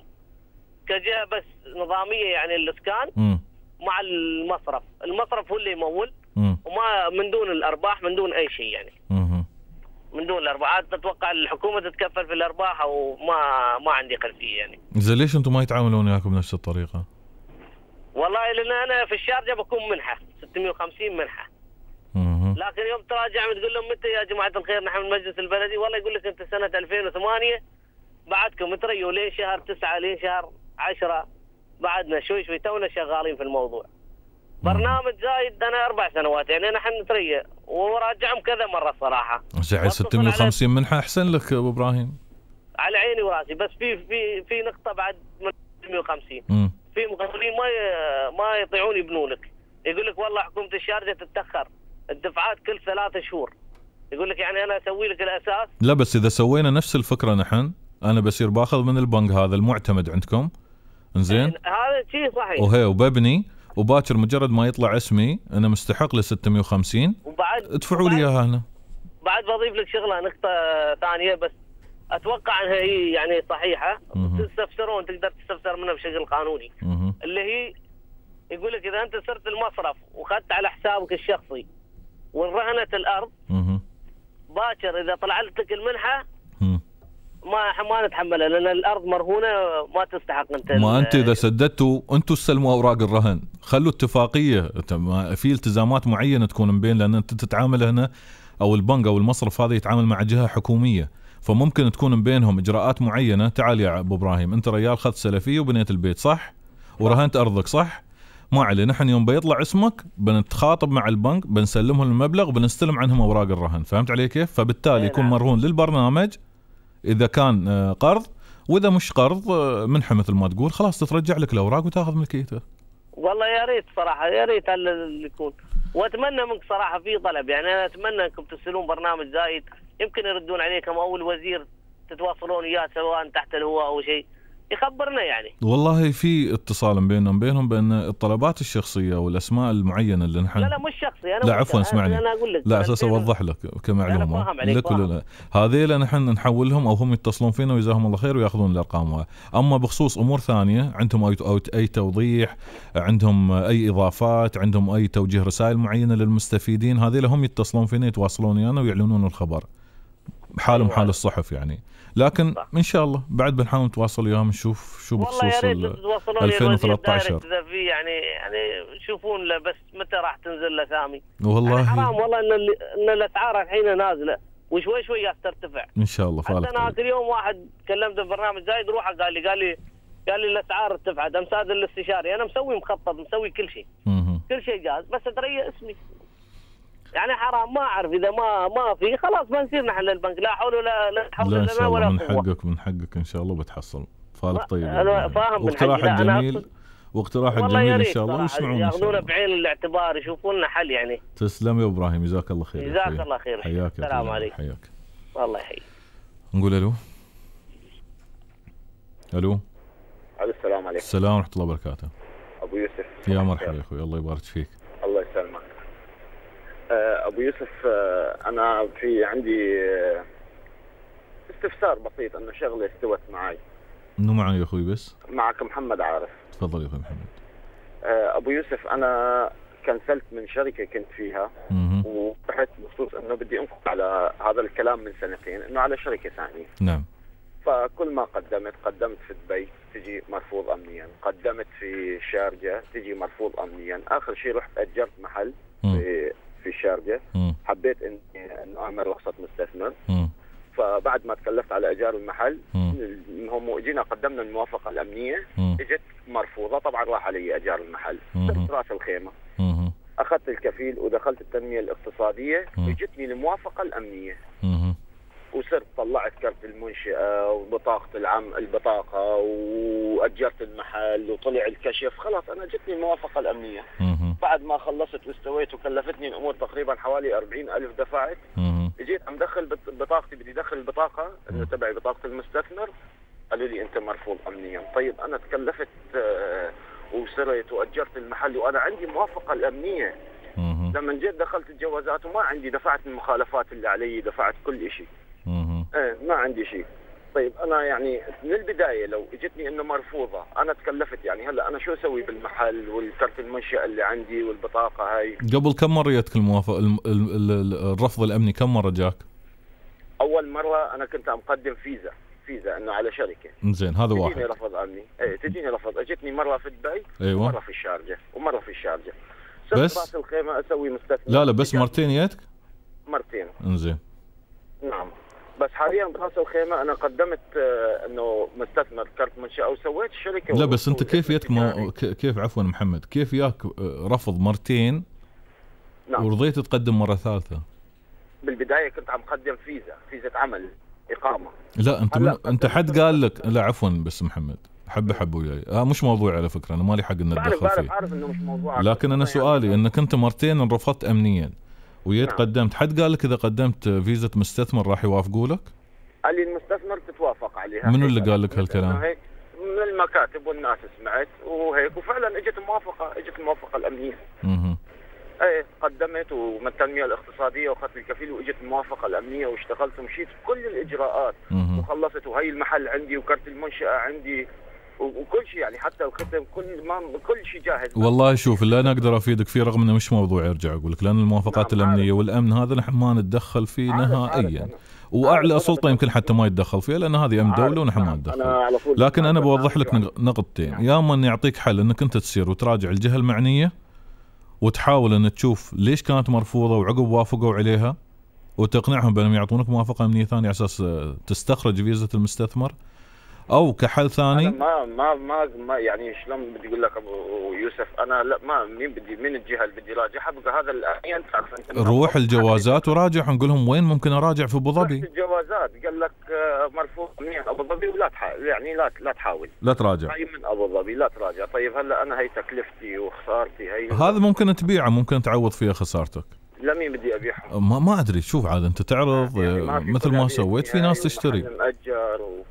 كجهة بس نظامية يعني الاسكان مع المصرف، المصرف هو اللي يمول وما من دون الارباح من دون اي شيء يعني. مم. من دون الارباح تتوقع الحكومه تتكفل في الارباح وما ما عندي خلفيه يعني اذا ليش انتم ما يتعاملون وياكم بنفس الطريقه؟ والله لان انا في الشارجه بكون منحه 650 منحه مه. لكن يوم تراجع تقول لهم متى يا جماعه الخير نحن من المجلس البلدي والله يقول لك انت سنه 2008 بعدكم تريوا لين شهر 9 لين شهر 10 بعدنا شوي شوي تونا شغالين في الموضوع برنامج زايد انا اربع سنوات يعني انا حن نتريق وراجعهم كذا مره صراحه شعي 650 منحه احسن لك ابو ابراهيم على عيني وراسي بس في في في نقطه بعد 650 في مغفلين ما ما يطيعون يبنونك يقول لك والله حكومه الشارجه تتاخر الدفعات كل ثلاثة شهور يقول لك يعني انا اسوي لك الاساس لا بس اذا سوينا نفس الفكره نحن انا بصير باخذ من البنك هذا المعتمد عندكم انزين إيه، هذا شيء صحيح وهي وببني وباكر مجرد ما يطلع اسمي انا مستحق ل 650 وبعد ادفعوا لي اياها هنا بعد بضيف لك شغله نقطه ثانيه بس اتوقع انها هي يعني صحيحه تستفسرون تقدر تستفسر منها بشكل قانوني مه. اللي هي يقول لك اذا انت صرت المصرف واخذت على حسابك الشخصي وانرهنت الارض مه. باكر اذا طلعت لك المنحه ما ما نتحملها لان الارض مرهونه ما تستحق انت ما انت اذا سددتوا انتم استلموا اوراق الرهن خلوا اتفاقيه في التزامات معينه تكون بين لان انت تتعامل هنا او البنك او المصرف هذا يتعامل مع جهه حكوميه فممكن تكون بينهم اجراءات معينه تعال يا ابو ابراهيم انت ريال خذ سلفيه وبنيت البيت صح ورهنت ارضك صح ما عليه نحن يوم بيطلع اسمك بنتخاطب مع البنك بنسلمهم المبلغ بنستلم عنهم اوراق الرهن فهمت علي كيف فبالتالي إيه، يكون نعم. مرهون للبرنامج اذا كان آه، قرض واذا مش قرض منحه مثل ما تقول خلاص تترجع لك الاوراق وتاخذ ملكيته والله يا ريت صراحه يا ريت اللي يكون واتمنى منك صراحه في طلب يعني انا اتمنى انكم ترسلون برنامج زايد يمكن يردون عليكم او الوزير تتواصلون وياه سواء تحت الهواء او شيء يخبرنا يعني والله في اتصال بينهم بينهم بان الطلبات الشخصيه والاسماء المعينه اللي نحن لا لا مش شخصي انا لا عفوا اسمعني انا اقول لك لا اساس اوضح لك كمعلومه لك ولا هذيلا نحن نحولهم او هم يتصلون فينا وجزاهم الله خير وياخذون الارقام اما بخصوص امور ثانيه عندهم اي اي توضيح عندهم اي اضافات عندهم اي توجيه رسائل معينه للمستفيدين هذيلا هم يتصلون فينا يتواصلون ويانا ويعلنون الخبر حالهم حال الصحف يعني لكن صح. ان شاء الله بعد بنحاول نتواصل وياهم نشوف شو بخصوص ال 2013 اذا في يعني يعني يشوفون له بس متى راح تنزل لسامي والله يعني حرام والله ان ان الاسعار الحين نازله وشوي شوي قاعد ترتفع ان شاء الله فعلا انا طيب. اخر يوم واحد كلمته في برنامج زايد روحه قال لي قال لي قال لي الاسعار ارتفعت امس هذا الاستشاري انا مسوي مخطط مسوي كل شيء كل شيء جاهز بس ادري اسمي يعني حرام ما اعرف اذا ما ما في خلاص ما نصير نحن للبنك لا حول ولا لا حول لا لنا ولا قوه من حقك من حقك ان شاء الله بتحصل فالك طيب انا فاهم واقتراح جميل واقتراح جميل ان شاء الله ويسمعون ياخذونا بعين الاعتبار يشوفوا لنا حل يعني تسلم يا ابراهيم جزاك الله خير جزاك الله خير حياك السلام عليكم حياك الله يحييك نقول الو الو السلام عليكم السلام ورحمه الله وبركاته ابو يوسف يا مرحبا يا اخوي الله يبارك فيك ابو يوسف آه، انا في عندي آه، استفسار بسيط انه شغله استوت معي منو معي يا اخوي بس؟ معك محمد عارف تفضل يا اخوي محمد آه، ابو يوسف انا كنسلت من شركه كنت فيها ورحت بخصوص انه بدي انقل على هذا الكلام من سنتين انه على شركه ثانيه نعم فكل ما قدمت قدمت في دبي تجي مرفوض امنيا قدمت في شارجه تجي مرفوض امنيا اخر شيء رحت اجرت محل في في الشارقه حبيت اني انه اعمل رخصه مستثمر فبعد ما تكلفت على ايجار المحل هم اجينا قدمنا الموافقه الامنيه اجت مرفوضه طبعا راح علي ايجار المحل راس الخيمه اخذت الكفيل ودخلت التنميه الاقتصاديه اجتني الموافقه الامنيه وصرت طلعت كرت المنشأة وبطاقة العم البطاقة وأجرت المحل وطلع الكشف خلاص أنا جتني الموافقة الأمنية بعد ما خلصت واستويت وكلفتني الأمور تقريبا حوالي 40 ألف دفعت جيت عم دخل بطاقتي بدي دخل البطاقة إنه تبعي بطاقة المستثمر قالوا لي أنت مرفوض أمنيا طيب أنا تكلفت آه، وصرت وأجرت المحل وأنا عندي موافقة الأمنية لما جيت دخلت الجوازات وما عندي دفعت المخالفات اللي علي دفعت كل شيء ايه ما عندي شيء طيب انا يعني من البدايه لو اجتني انه مرفوضه انا تكلفت يعني هلا انا شو اسوي بالمحل والكرت المنشاه اللي عندي والبطاقه هاي قبل كم مره جتك الموافقه الرفض الامني كم مره جاك؟ اول مره انا كنت مقدم فيزا فيزا انه على شركه زين هذا واحد تجيني رفض امني اي تجيني رفض اجتني مره في دبي أيوة. ومره في الشارجه ومره في الشارجه بس راس الخيمه اسوي مستثمر لا لا بس مرتين جاتك؟ مرتين انزين نعم حاليا كاس الخيمه انا قدمت آه، انه مستثمر كرت منشاه وسويت الشركه لا بس انت كيفيتك يعني. مو... كيف عفوا محمد كيف ياك آه، رفض مرتين نعم ورضيت تقدم مره ثالثه بالبدايه كنت عم قدم فيزا فيزا عمل اقامه لا انت من... انت حد قال لك لا عفوا بس محمد حبه حبه وياي آه مش موضوع على فكره انا مالي حق ان اتدخل فيه بعرف أعرف انه مش موضوع لكن انا سؤالي يعني انك انت مرتين رفضت امنيا وجيت نعم. قدمت حد قال لك اذا قدمت فيزا مستثمر راح يوافقوا لك؟ قال لي المستثمر تتوافق عليها منو اللي قال لك هالكلام؟ هيك من المكاتب والناس سمعت وهيك وفعلا اجت موافقه اجت الموافقه الامنيه. اها. ايه قدمت ومن التنميه الاقتصاديه واخذت الكفيل واجت الموافقه الامنيه واشتغلت ومشيت كل الاجراءات مه. وخلصت وهي المحل عندي وكرت المنشاه عندي وكل شيء يعني حتى الختم كل ما كل شيء جاهز والله شوف اللي انا اقدر افيدك فيه رغم انه مش موضوعي ارجع اقول لك لان الموافقات نعم الامنيه عارف. والامن هذا نحن ما نتدخل فيه نهائيا واعلى سلطه يمكن حتى ما يتدخل فيها لان هذه امن دوله ونحن ما نتدخل لكن انا بوضح لك نعم. نقطتين نعم. يا اما يعطيك حل انك انت تصير وتراجع الجهه المعنيه وتحاول ان تشوف ليش كانت مرفوضه وعقب وافقوا عليها وتقنعهم بانهم يعطونك موافقه امنيه ثانيه على اساس تستخرج فيزه المستثمر او كحل ثاني ما ما ما, ما يعني شلون بدي اقول لك ابو يوسف انا لا ما مين بدي مين الجهه اللي بدي راجعها بقى هذا الحين روح الجوازات وراجع نقول لهم وين ممكن اراجع في ابو ظبي الجوازات قال لك آه، مرفوع من ابو ظبي ولا تحاول يعني لا لا تحاول لا تراجع هاي طيب، من ابو ظبي لا تراجع طيب هلا انا هي تكلفتي وخسارتي هي هذا ممكن تبيعه ممكن تعوض فيها خسارتك لمين بدي ابيعها؟ ما, ما ادري شوف عاد انت تعرض يعني مثل ما سويت في يعني ناس تشتري مأجر و...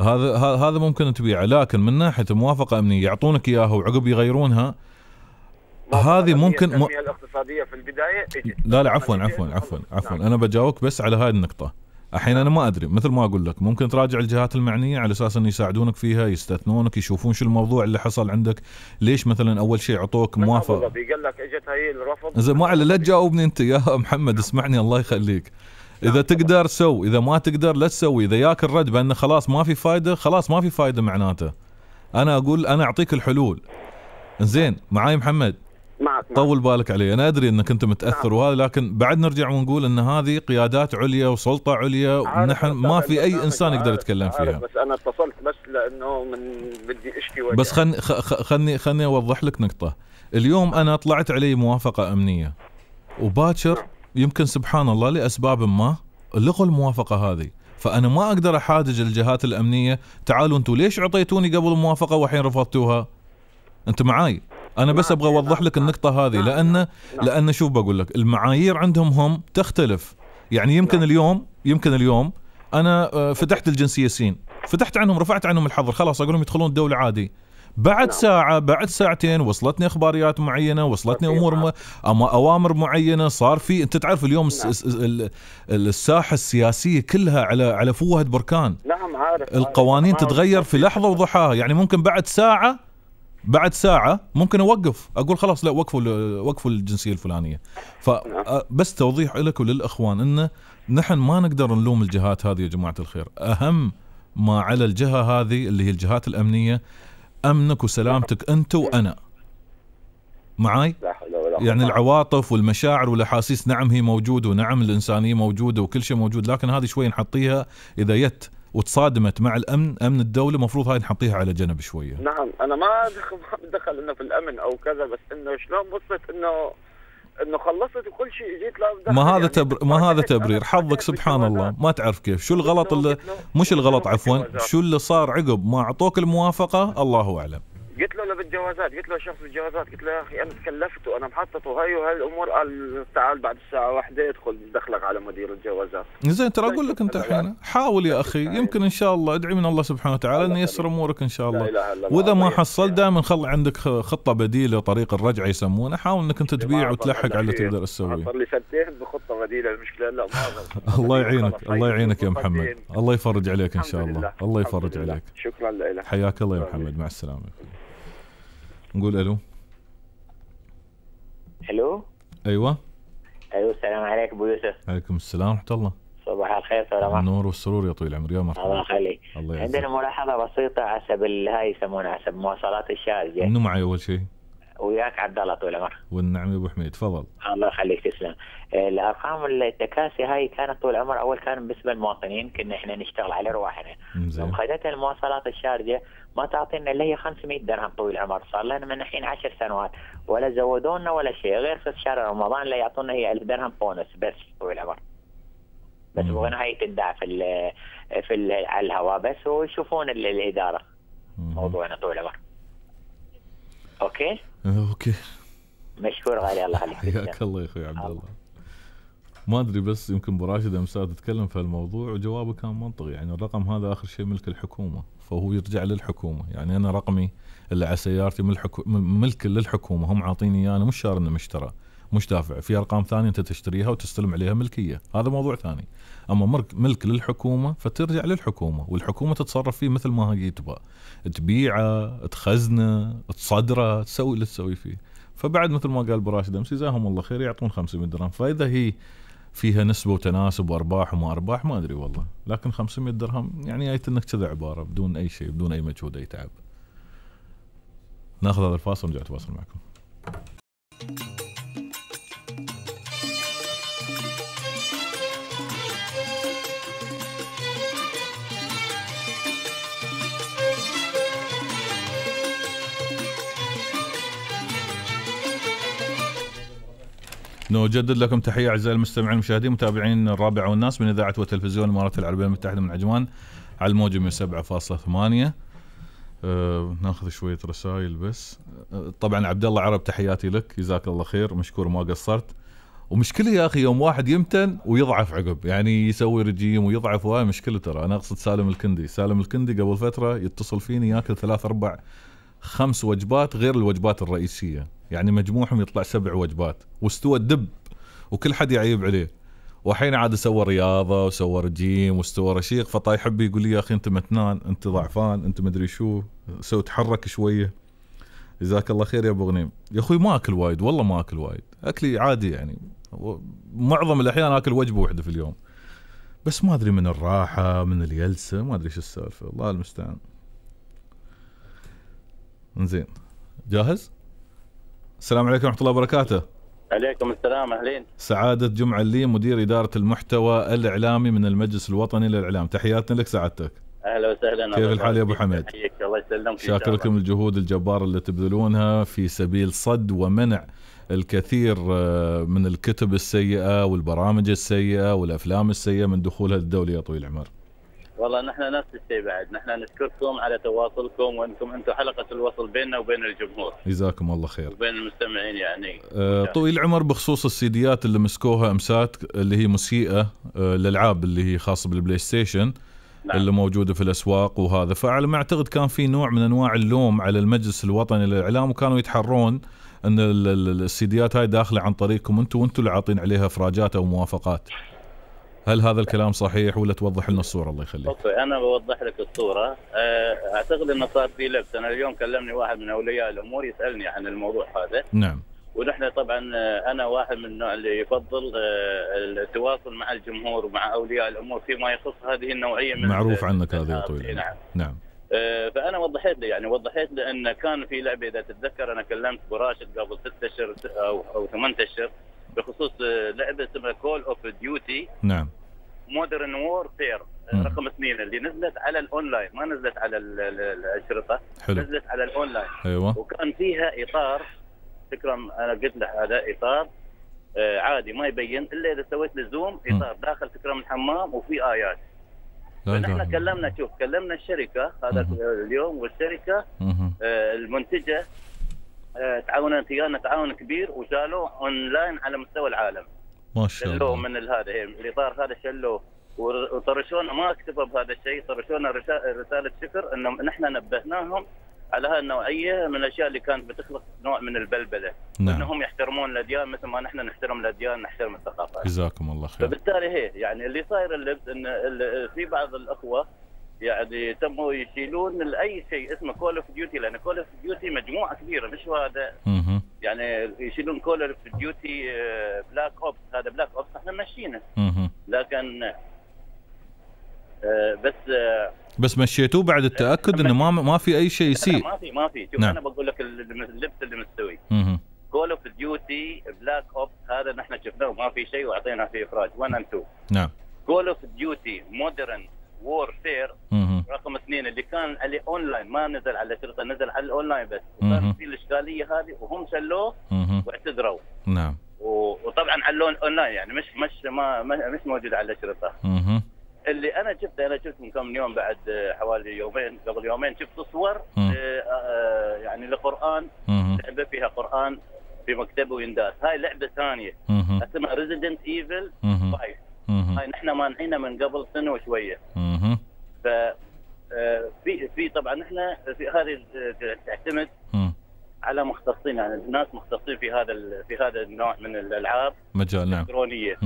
هذا هذا ممكن تبيعه لكن من ناحيه موافقه امنيه يعطونك اياها وعقب يغيرونها هذه ممكن م... الاقتصاديه في البدايه لا لا عفوا عفوا عفوا نعم. عفوا انا بجاوبك بس على هذه النقطه الحين انا ما ادري مثل ما اقول لك ممكن تراجع الجهات المعنيه على اساس ان يساعدونك فيها يستثنونك يشوفون شو الموضوع اللي حصل عندك ليش مثلا اول شيء عطوك موافقه قال لك اجت هي الرفض زين ما لا تجاوبني انت يا محمد نعم. اسمعني الله يخليك اذا نعم، تقدر سو اذا ما تقدر لا تسوي اذا ياك الرد بان خلاص ما في فايده خلاص ما في فايده معناته انا اقول انا اعطيك الحلول زين معاي محمد معك طول بالك علي انا ادري انك انت متاثر نعم. وهذا لكن بعد نرجع ونقول ان هذه قيادات عليا وسلطه عليا ونحن ما في اي انسان يقدر يتكلم فيها بس انا اتصلت بس لانه من بدي اشكي وجه. بس خلني خلني خلني اوضح لك نقطه اليوم انا طلعت علي موافقه امنيه وباكر نعم. يمكن سبحان الله لاسباب ما لغوا الموافقه هذه فانا ما اقدر احاجج الجهات الامنيه تعالوا انتم ليش اعطيتوني قبل الموافقه والحين رفضتوها انت معاي انا بس ابغى اوضح لك النقطه هذه نعم، لان نعم، نعم. لان شوف بقول لك المعايير عندهم هم تختلف يعني يمكن اليوم يمكن اليوم انا آه، فتحت الجنسيه سين فتحت عنهم رفعت عنهم الحظر خلاص اقول لهم يدخلون الدوله عادي بعد نعم. ساعه بعد ساعتين وصلتني اخباريات معينه وصلتني امور م... اما اوامر معينه صار في انت تعرف اليوم نعم. الساحه السياسيه كلها على على فوهد بركان نعم عارف القوانين تتغير في لحظه وضحاها يعني ممكن بعد ساعه بعد ساعة ممكن أوقف أقول خلاص لا وقفوا وقفوا الجنسية الفلانية فبس نعم. توضيح لك وللأخوان أنه نحن ما نقدر نلوم الجهات هذه يا جماعة الخير أهم ما على الجهة هذه اللي هي الجهات الأمنية امنك وسلامتك انت وانا معاي لا حول ولا يعني العواطف والمشاعر والاحاسيس نعم هي موجوده ونعم الانسانيه موجوده وكل شيء موجود لكن هذه شوي نحطيها اذا يت وتصادمت مع الامن امن الدوله المفروض هاي نحطيها على جنب شويه نعم انا ما دخل ما انه في الامن او كذا بس انه شلون وصلت انه انه خلصت كل شيء جيت ما هذا يعني تبر... ما هذا تبرير حظك سبحان الله ما تعرف كيف شو الغلط اللي... مش الغلط عفوا شو اللي صار عقب ما اعطوك الموافقه الله اعلم قلت له بالجوازات قلت له شخص بالجوازات قلت له يا اخي انا تكلفت وانا محطط وهي وهي الامور قال تعال بعد الساعه واحدة ادخل دخلك على مدير الجوازات زين ترى اقول لك انت الحين حاول يا اخي يمكن ان شاء الله ادعي من الله سبحانه وتعالى انه ييسر امورك ان شاء الله واذا ما حصلت دائما خل عندك خطه بديله طريق الرجعه يسمونه حاول انك انت تبيع وتلحق على اللي تقدر تسويه صار لي سنتين بخطه بديله المشكله لا الله يعينك الله يعينك يا محمد الله يفرج عليك ان شاء الله الله يفرج عليك شكرا لك حياك الله يا محمد مع السلامه نقول الو الو ايوه الو السلام عليك ابو يوسف عليكم السلام ورحمه الله صباح الخير صباح النور والسرور يا طويل العمر يا مرحبا الله يخليك عندنا ملاحظه بسيطه حسب هاي يسمونها حسب مواصلات الشارجه منو معي اول شيء؟ وياك عبد الله طول العمر والنعم يا ابو حميد تفضل الله يخليك تسلم الارقام التكاسي هاي كانت طول العمر اول كان بالنسبه للمواطنين كنا احنا نشتغل على رواحنا يوم المواصلات الشارجه ما تعطينا اللي هي 500 درهم طول العمر صار لنا من الحين 10 سنوات ولا زودونا ولا شيء غير في شهر رمضان اللي يعطونا هي 1000 درهم بونس بس طول العمر بس بغينا هاي تندع في الـ في الـ على الهواء بس ويشوفون الاداره موضوعنا طول العمر اوكي اوكي مشكور غالي الله يخليك حياك الله يا اخوي عبد الله ما ادري بس يمكن ابو راشد امس تتكلم في الموضوع وجوابه كان منطقي يعني الرقم هذا اخر شيء ملك الحكومه فهو يرجع للحكومه يعني انا رقمي اللي على سيارتي ملك ملك للحكومه هم عاطيني اياه انا مش شاري انه مشترى مش دافع في ارقام ثانيه انت تشتريها وتستلم عليها ملكيه هذا موضوع ثاني اما ملك للحكومه فترجع للحكومه والحكومه تتصرف فيه مثل ما هي تبغى تبيعه تخزنه تصدره تسوي اللي تسوي فيه فبعد مثل ما قال براشد امس جزاهم الله خير يعطون 500 درهم فاذا هي فيها نسبه وتناسب وارباح وما ارباح ما ادري والله لكن 500 درهم يعني ايت انك كذا عباره بدون اي شيء بدون اي مجهود اي تعب ناخذ هذا الفاصل ونرجع نتواصل معكم نجدد لكم تحية أعزائي المستمعين المشاهدين متابعين الرابعة والناس من إذاعة وتلفزيون الإمارات العربية المتحدة من عجمان على الموجة 107.8 أه ناخذ شوية رسائل بس أه طبعا عبد الله عرب تحياتي لك جزاك الله خير مشكور ما قصرت ومشكلة يا أخي يوم واحد يمتن ويضعف عقب يعني يسوي رجيم ويضعف وهاي مشكلة ترى أنا أقصد سالم الكندي سالم الكندي قبل فترة يتصل فيني ياكل ثلاث أربع خمس وجبات غير الوجبات الرئيسية يعني مجموعهم يطلع سبع وجبات واستوى الدب وكل حد يعيب عليه وحين عاد سوى رياضه وسوى رجيم واستوى رشيق فطايح بي يقول لي يا اخي انت متنان انت ضعفان انت مدري شو سو تحرك شويه جزاك الله خير يا ابو غنيم يا اخوي ما اكل وايد والله ما اكل وايد اكلي عادي يعني معظم الاحيان اكل وجبه واحده في اليوم بس ما ادري من الراحه من اليلسه ما ادري شو السالفه الله المستعان زين جاهز السلام عليكم ورحمه الله وبركاته عليكم السلام اهلين سعاده جمعه لي مدير اداره المحتوى الاعلامي من المجلس الوطني للاعلام تحياتنا لك سعادتك اهلا وسهلا كيف الحال يا ابو حميد الله يسلمك شاكر لكم الجهود الجباره اللي تبذلونها في سبيل صد ومنع الكثير آه، من الكتب السيئه والبرامج السيئه والافلام السيئه من دخولها للدوله يا طويل العمر والله نحن نفس الشيء بعد نحن نشكركم على تواصلكم وانكم انتم حلقه الوصل بيننا وبين الجمهور جزاكم الله خير وبين المستمعين يعني أه طويل العمر بخصوص السيديات اللي مسكوها امسات اللي هي مسيئه أه، الالعاب اللي هي خاصه بالبلاي ستيشن نعم. اللي موجوده في الاسواق وهذا فعلى ما اعتقد كان في نوع من انواع اللوم على المجلس الوطني للاعلام وكانوا يتحرون ان السيديات هاي داخله عن طريقكم انتم وانتم اللي عاطين عليها افراجات او موافقات هل هذا الكلام صحيح ولا توضح لنا الصوره الله يخليك؟ اوكي انا بوضح لك الصوره آه، اعتقد انه صار في لبس انا اليوم كلمني واحد من اولياء الامور يسالني عن الموضوع هذا نعم ونحن طبعا آه، انا واحد من النوع اللي يفضل آه، التواصل مع الجمهور ومع اولياء الامور فيما يخص هذه النوعيه من معروف عنك هذا يا طويل نعم نعم فانا وضحت له يعني وضحت له ان كان في لعبه اذا تتذكر انا كلمت براشد قبل ست اشهر او ثمان اشهر بخصوص آه، لعبه اسمها كول اوف ديوتي نعم آه، مودرن وورفير رقم اثنين اللي نزلت على الاونلاين ما نزلت على الاشرطه حلو. نزلت على الاونلاين ايوه وكان فيها اطار تكرم انا قلت له هذا اطار آه، عادي ما يبين الا اذا سويت له زوم اطار م. داخل تكرم الحمام وفي ايات فنحن كلمنا شوف كلمنا الشركه هذا اليوم والشركه المنتجه آه، تعاونا ويانا تعاون كبير وشالوه اونلاين على مستوى العالم ما شاء الله شلوه من هذا يعني الاطار هذا شلوه وطرشونا ما اكتفوا بهذا الشيء طرشونا رساله شكر انه نحن نبهناهم على هالنوعيه من الاشياء اللي كانت بتخلق نوع من البلبله نعم. انهم يحترمون الاديان مثل ما نحن نحترم الاديان نحترم الثقافات جزاكم الله خير فبالتالي هي يعني اللي صاير اللبس ان في بعض الاخوه يعني تموا يشيلون لاي شيء اسمه كول اوف ديوتي لان كول اوف ديوتي مجموعه كبيره مش هذا يعني يشيلون كول اوف ديوتي بلاك اوبس هذا بلاك اوبس احنا مشينا لكن آه، بس آه، بس مشيتوه بعد آه، التاكد انه ما ما في اي شيء يسيء ما في ما في شوف نعم. انا بقول لك اللبس اللي مستوي كول اوف ديوتي بلاك اوبس هذا نحن شفناه ما في شيء واعطينا فيه اخراج 1 اند 2 نعم كول اوف ديوتي مودرن وورفير رقم اثنين اللي كان اللي اونلاين ما نزل على شرطه نزل على الاونلاين بس وصار في الاشكاليه هذه وهم شلوه واعتذروا نعم وطبعا علون اونلاين يعني مش مش ما مش موجود على الاشرطه اللي انا شفته انا شفت من كم يوم بعد آه، حوالي يومين قبل يومين شفت صور آه، آه، يعني لقران لعبه فيها قران في مكتبه ويندات هاي لعبه ثانيه اسمها ريزيدنت ايفل 5 هاي طيب، نحن مانعينها من قبل سنه وشويه اها ف آه، في في طبعا نحن في هذه تعتمد على مختصين يعني الناس مختصين في هذا في هذا النوع من الالعاب مجال نعم الالكترونيه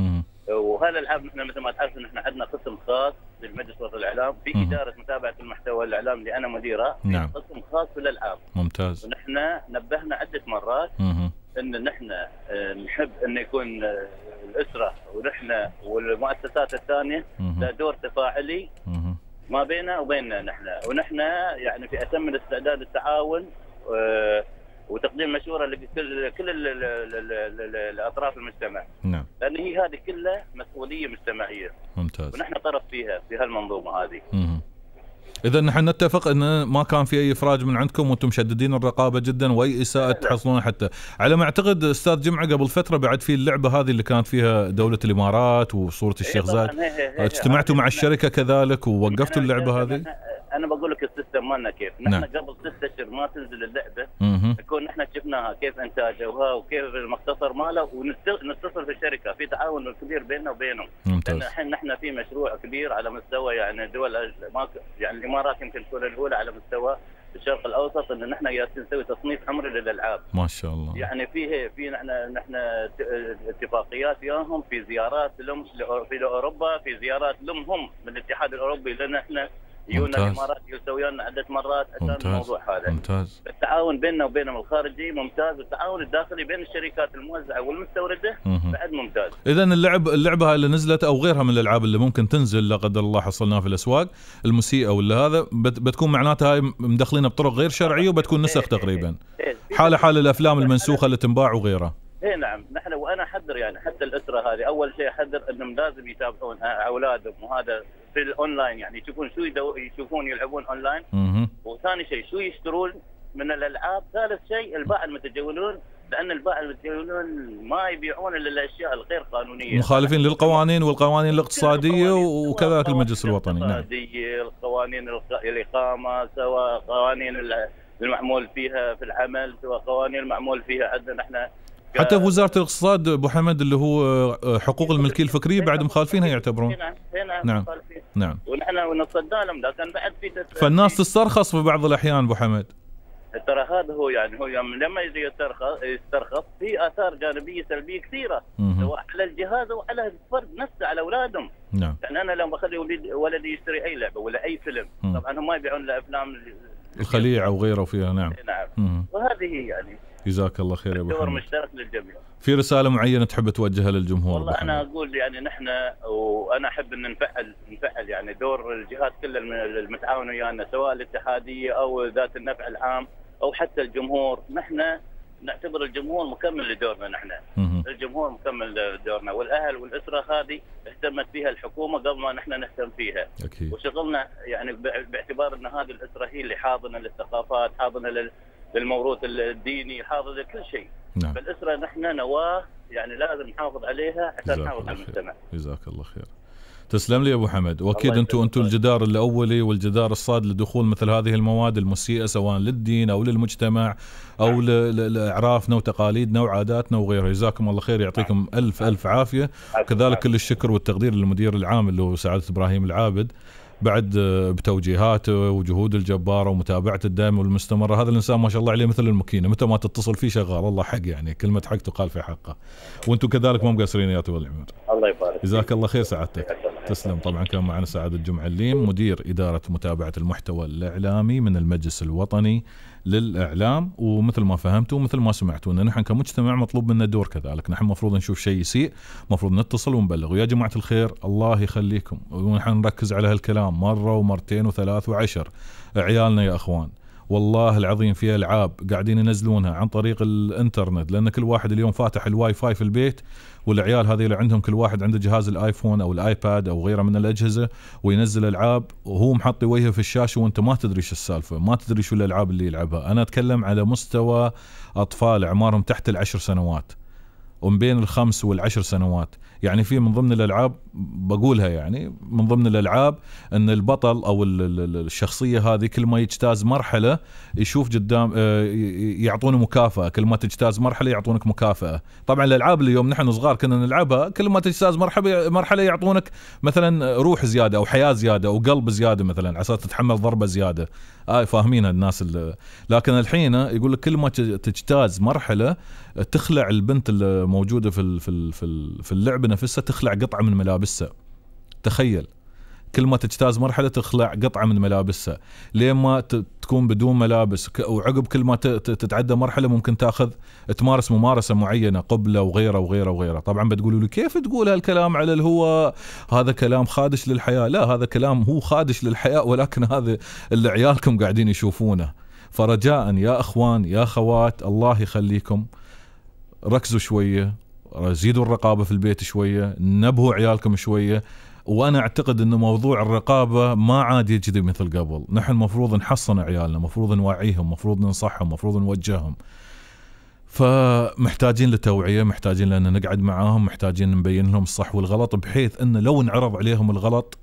وهالالعاب نحن مثل ما تعرف نحن عندنا قسم خاص للمجلس وزراء الاعلام في مم. اداره متابعه المحتوى الاعلام اللي انا مديره نعم قسم خاص في الالعاب ممتاز ونحن نبهنا عده مرات مم. ان نحن آه، نحب ان يكون آه، الاسره ونحن والمؤسسات الثانيه لها دور تفاعلي ما بيننا وبيننا نحن ونحن يعني في اتم الاستعداد للتعاون آه، وتقديم مشوره لكل كل الاطراف المجتمع نعم لان هي هذه كلها مسؤوليه مجتمعيه ممتاز ونحن طرف فيها في هالمنظومه هذه مم. اذا نحن نتفق ان ما كان في اي افراج من عندكم وانتم مشددين الرقابه جدا واي اساءه تحصلون حتى على ما اعتقد استاذ جمعه قبل فتره بعد في اللعبه هذه اللي كانت فيها دوله الامارات وصوره إيه الشيخ زايد إيه، إيه، اجتمعتوا مع الشركه كذلك ووقفتوا اللعبه هذه انا بقول لك السيستم مالنا كيف نحن نعم. قبل ست اشهر ما تنزل اللعبه نكون نحن شفناها كيف انتاجها وكيف المختصر ماله ونتصل في الشركه في تعاون كبير بيننا وبينهم ممتاز لان الحين نحن في مشروع كبير على مستوى يعني دول يعني الامارات يمكن تكون الاولى على مستوى الشرق الاوسط ان نحن جالسين نسوي تصنيف حمر للالعاب ما شاء الله يعني فيه في نحن نحن اتفاقيات وياهم في زيارات لهم في اوروبا في زيارات لهم هم من الاتحاد الاوروبي لان احنا يجونا الامارات يسويون عده مرات عشان الموضوع هذا ممتاز التعاون بيننا وبينهم الخارجي ممتاز والتعاون الداخلي بين الشركات الموزعه والمستورده بعد ممتاز اذا اللعب اللعبه هاي اللي نزلت او غيرها من الالعاب اللي ممكن تنزل لا قدر الله حصلناها في الاسواق المسيئه ولا هذا بتكون معناتها هاي مدخلينها بطرق غير شرعيه وبتكون نسخ إيه، إيه، إيه، تقريبا حاله حال الافلام المنسوخه اللي تنباع وغيرها اي نعم نحن احذر يعني حتى الاسره هذه اول شيء احذر انهم لازم يتابعون اولادهم وهذا في الاونلاين يعني يشوفون شو يدو يشوفون يلعبون اونلاين وثاني شيء شو يشترون من الالعاب ثالث شيء الباع المتجولون لان الباع المتجولون ما يبيعون الا الاشياء الغير قانونيه مخالفين للقوانين والقوانين الاقتصاديه وكذلك المجلس الوطني نعم القوانين الاقامه سواء قوانين المعمول فيها في العمل سواء قوانين المعمول فيها عندنا احنا حتى في وزاره الاقتصاد ابو حمد اللي هو آه، حقوق الملكيه الفكريه بعد مخالفينها يعتبرون نعم نعم نعم ونحن نتصدى لهم لكن بعد في فالناس تسترخص في بعض الاحيان ابو حمد ترى هذا هو يعني هو لما يجي يسترخص يسترخص في اثار جانبيه سلبيه كثيره سواء على الجهاز او على الفرد نفسه على اولادهم نعم يعني انا لما اخلي ولدي يشتري اي لعبه ولا اي فيلم طبعا هم ما يبيعون الا افلام الخليع وغيره فيها نعم نعم وهذه يعني جزاك الله خير يا ابو محمد مشترك للجميع في رساله معينه تحب توجهها للجمهور والله انا اقول يعني نحن وانا احب ان نفعل نفعل يعني دور الجهات كلها المتعاونه ويانا سواء الاتحاديه او ذات النفع العام او حتى الجمهور نحن نعتبر الجمهور مكمل لدورنا نحن الجمهور مكمل لدورنا والاهل والاسره هذه اهتمت فيها الحكومه قبل ما نحن نهتم فيها أكيد. وشغلنا يعني باعتبار ان هذه الاسره هي اللي حاضنه للثقافات حاضنه لل... للموروث الديني حافظ لكل شيء نعم. فالاسره نحن نواه يعني لازم نحافظ عليها حتى نحافظ على المجتمع جزاك الله خير تسلم لي ابو حمد واكيد انتم انتم الجدار الاولي والجدار الصاد لدخول مثل هذه المواد المسيئه سواء للدين او للمجتمع او نعم. لاعرافنا وتقاليدنا وعاداتنا وغيرها جزاكم الله خير يعطيكم نعم. الف الف عافيه كذلك كل الشكر والتقدير للمدير العام اللي هو سعاده ابراهيم العابد بعد آه، بتوجيهاته آه، وجهود الجبارة ومتابعته الدائمة والمستمرة هذا الإنسان ما شاء الله عليه مثل الماكينة متى ما تتصل فيه شغال الله حق يعني كلمة حق تقال في حقه وأنتم كذلك ما مقصرين يا طويل العمر الله يبارك جزاك الله خير سعادتك تسلم طبعا كان معنا سعد الجمعة الليم مدير إدارة متابعة المحتوى الإعلامي من المجلس الوطني للإعلام ومثل ما فهمتوا ومثل ما سمعتوا أن نحن كمجتمع مطلوب منا دور كذلك نحن المفروض نشوف شيء يسيء المفروض نتصل ونبلغ ويا جماعة الخير الله يخليكم ونحن نركز على هالكلام مرة ومرتين وثلاث وعشر عيالنا يا أخوان والله العظيم في العاب قاعدين ينزلونها عن طريق الانترنت لان كل واحد اليوم فاتح الواي فاي في البيت والعيال اللي عندهم كل واحد عنده جهاز الايفون او الايباد او غيره من الاجهزه وينزل العاب وهو محطي وجهه في الشاشه وانت ما تدري شو السالفه ما تدري شو الالعاب اللي يلعبها انا اتكلم على مستوى اطفال اعمارهم تحت العشر سنوات ومن بين الخمس والعشر سنوات يعني في من ضمن الالعاب بقولها يعني من ضمن الالعاب ان البطل او الشخصيه هذه كل ما يجتاز مرحله يشوف قدام آه، يعطونه مكافاه كل ما تجتاز مرحله يعطونك مكافاه طبعا الالعاب اليوم نحن صغار كنا نلعبها كل ما تجتاز مرحله مرحله يعطونك مثلا روح زياده او حياه زياده او قلب زياده مثلا على اساس تتحمل ضربه زياده آه فاهمينها الناس اللي لكن الحين يقول لك كل ما تجتاز مرحله تخلع البنت الموجوده في في في اللعبه نفسها تخلع قطعه من ملابسها تخيل كل ما تجتاز مرحله تخلع قطعه من ملابسها لين ما تكون بدون ملابس وعقب كل ما تتعدى مرحله ممكن تاخذ تمارس ممارسه معينه قبله وغيره وغيره وغيره طبعا بتقولوا لي كيف تقول هالكلام على الهواء هذا كلام خادش للحياه لا هذا كلام هو خادش للحياه ولكن هذا اللي عيالكم قاعدين يشوفونه فرجاء يا اخوان يا أخوات الله يخليكم ركزوا شويه زيدوا الرقابه في البيت شويه نبهوا عيالكم شويه وانا اعتقد ان موضوع الرقابه ما عاد يجذب مثل قبل نحن المفروض نحصن عيالنا المفروض نوعيهم المفروض ننصحهم المفروض نوجههم فمحتاجين لتوعيه محتاجين لان نقعد معاهم محتاجين نبين لهم الصح والغلط بحيث انه لو انعرض عليهم الغلط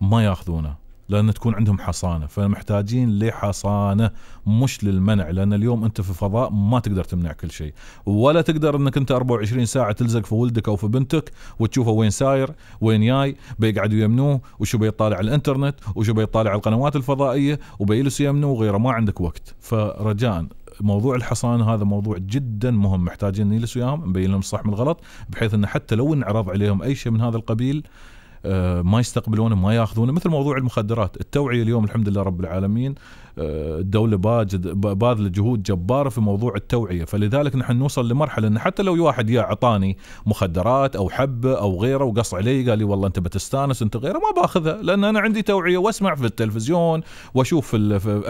ما ياخذونه لان تكون عندهم حصانه فمحتاجين لحصانه مش للمنع لان اليوم انت في فضاء ما تقدر تمنع كل شيء ولا تقدر انك انت 24 ساعه تلزق في ولدك او في بنتك وتشوفه وين ساير وين جاي بيقعد يمنوه وشو بيطالع الانترنت وشو بيطالع القنوات الفضائيه وبيجلس يمنوه وغيره ما عندك وقت فرجاء موضوع الحصان هذا موضوع جدا مهم محتاجين نجلس وياهم نبين لهم الصح من الغلط بحيث انه حتى لو انعرض عليهم اي شيء من هذا القبيل آه، ما يستقبلونه ما ياخذونه مثل موضوع المخدرات التوعيه اليوم الحمد لله رب العالمين الدوله باذله جهود جباره في موضوع التوعيه فلذلك نحن نوصل لمرحله ان حتى لو واحد يا اعطاني مخدرات او حبه او غيره وقص علي قال لي والله انت بتستانس انت غيره ما باخذها لان انا عندي توعيه واسمع في التلفزيون واشوف في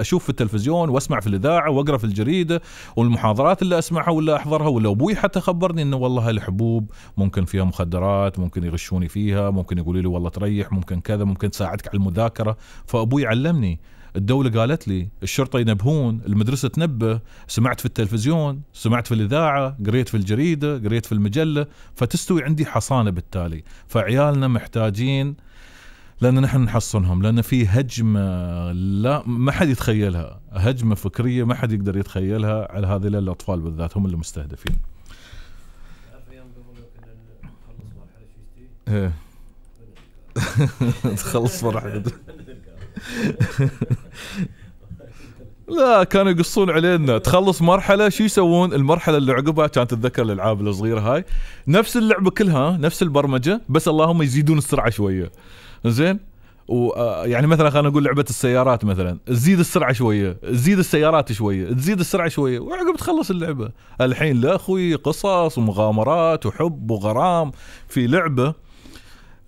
اشوف في التلفزيون واسمع في الاذاعه واقرا في الجريده والمحاضرات اللي اسمعها ولا احضرها ولا ابوي حتى خبرني انه والله هالحبوب ممكن فيها مخدرات ممكن يغشوني فيها ممكن يقولوا لي والله تريح ممكن كذا ممكن تساعدك على المذاكره فابوي علمني الدوله قالت لي الشرطه ينبهون المدرسه تنبه سمعت في التلفزيون سمعت في الاذاعه قريت في الجريده قريت في المجله فتستوي عندي حصانه بالتالي فعيالنا محتاجين لان نحن نحصنهم لان في هجمه لا ما حد يتخيلها هجمه فكريه ما حد يقدر يتخيلها على هذول الاطفال بالذات هم المستهدفين ايه تخلص مرحله لا كانوا يقصون علينا تخلص مرحله شو يسوون المرحله اللي عقبها كانت تتذكر الالعاب الصغيره هاي نفس اللعبه كلها نفس البرمجه بس اللهم يزيدون السرعه شويه زين ويعني آه، مثلا خلينا نقول لعبه السيارات مثلا تزيد السرعه شويه تزيد السيارات شويه تزيد السرعه شويه وعقب تخلص اللعبه الحين لا اخوي قصص ومغامرات وحب وغرام في لعبه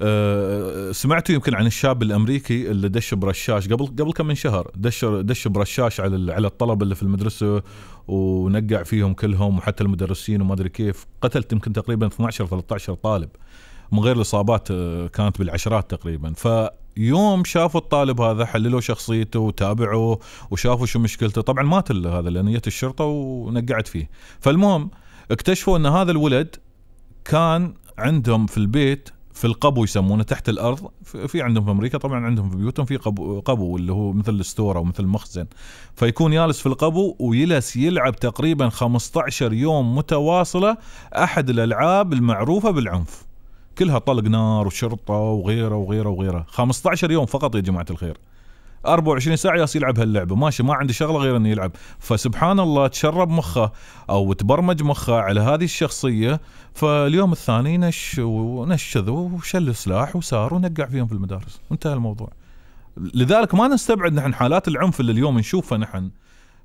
آه، سمعتوا يمكن عن الشاب الامريكي اللي دش برشاش قبل قبل كم من شهر دش دش برشاش على على الطلبه اللي في المدرسه ونقع فيهم كلهم وحتى المدرسين وما ادري كيف قتلت يمكن تقريبا 12 13 طالب من غير الاصابات آه، كانت بالعشرات تقريبا فيوم شافوا الطالب هذا حللوا شخصيته وتابعوه وشافوا شو مشكلته طبعا مات هذا لان جت الشرطه ونقعت فيه فالمهم اكتشفوا ان هذا الولد كان عندهم في البيت في القبو يسمونه تحت الارض في عندهم في امريكا طبعا عندهم في بيوتهم في قبو, قبو اللي هو مثل الستور او مثل المخزن فيكون يالس في القبو ويلس يلعب تقريبا 15 يوم متواصله احد الالعاب المعروفه بالعنف كلها طلق نار وشرطه وغيره وغيره وغيره 15 يوم فقط يا جماعه الخير 24 ساعه ياس يلعب هاللعبه ماشي ما عنده شغله غير انه يلعب فسبحان الله تشرب مخه او تبرمج مخه على هذه الشخصيه فاليوم الثاني نش ونشذ وشل سلاح وسار ونقع فيهم في المدارس وانتهى الموضوع لذلك ما نستبعد نحن حالات العنف اللي اليوم نشوفها نحن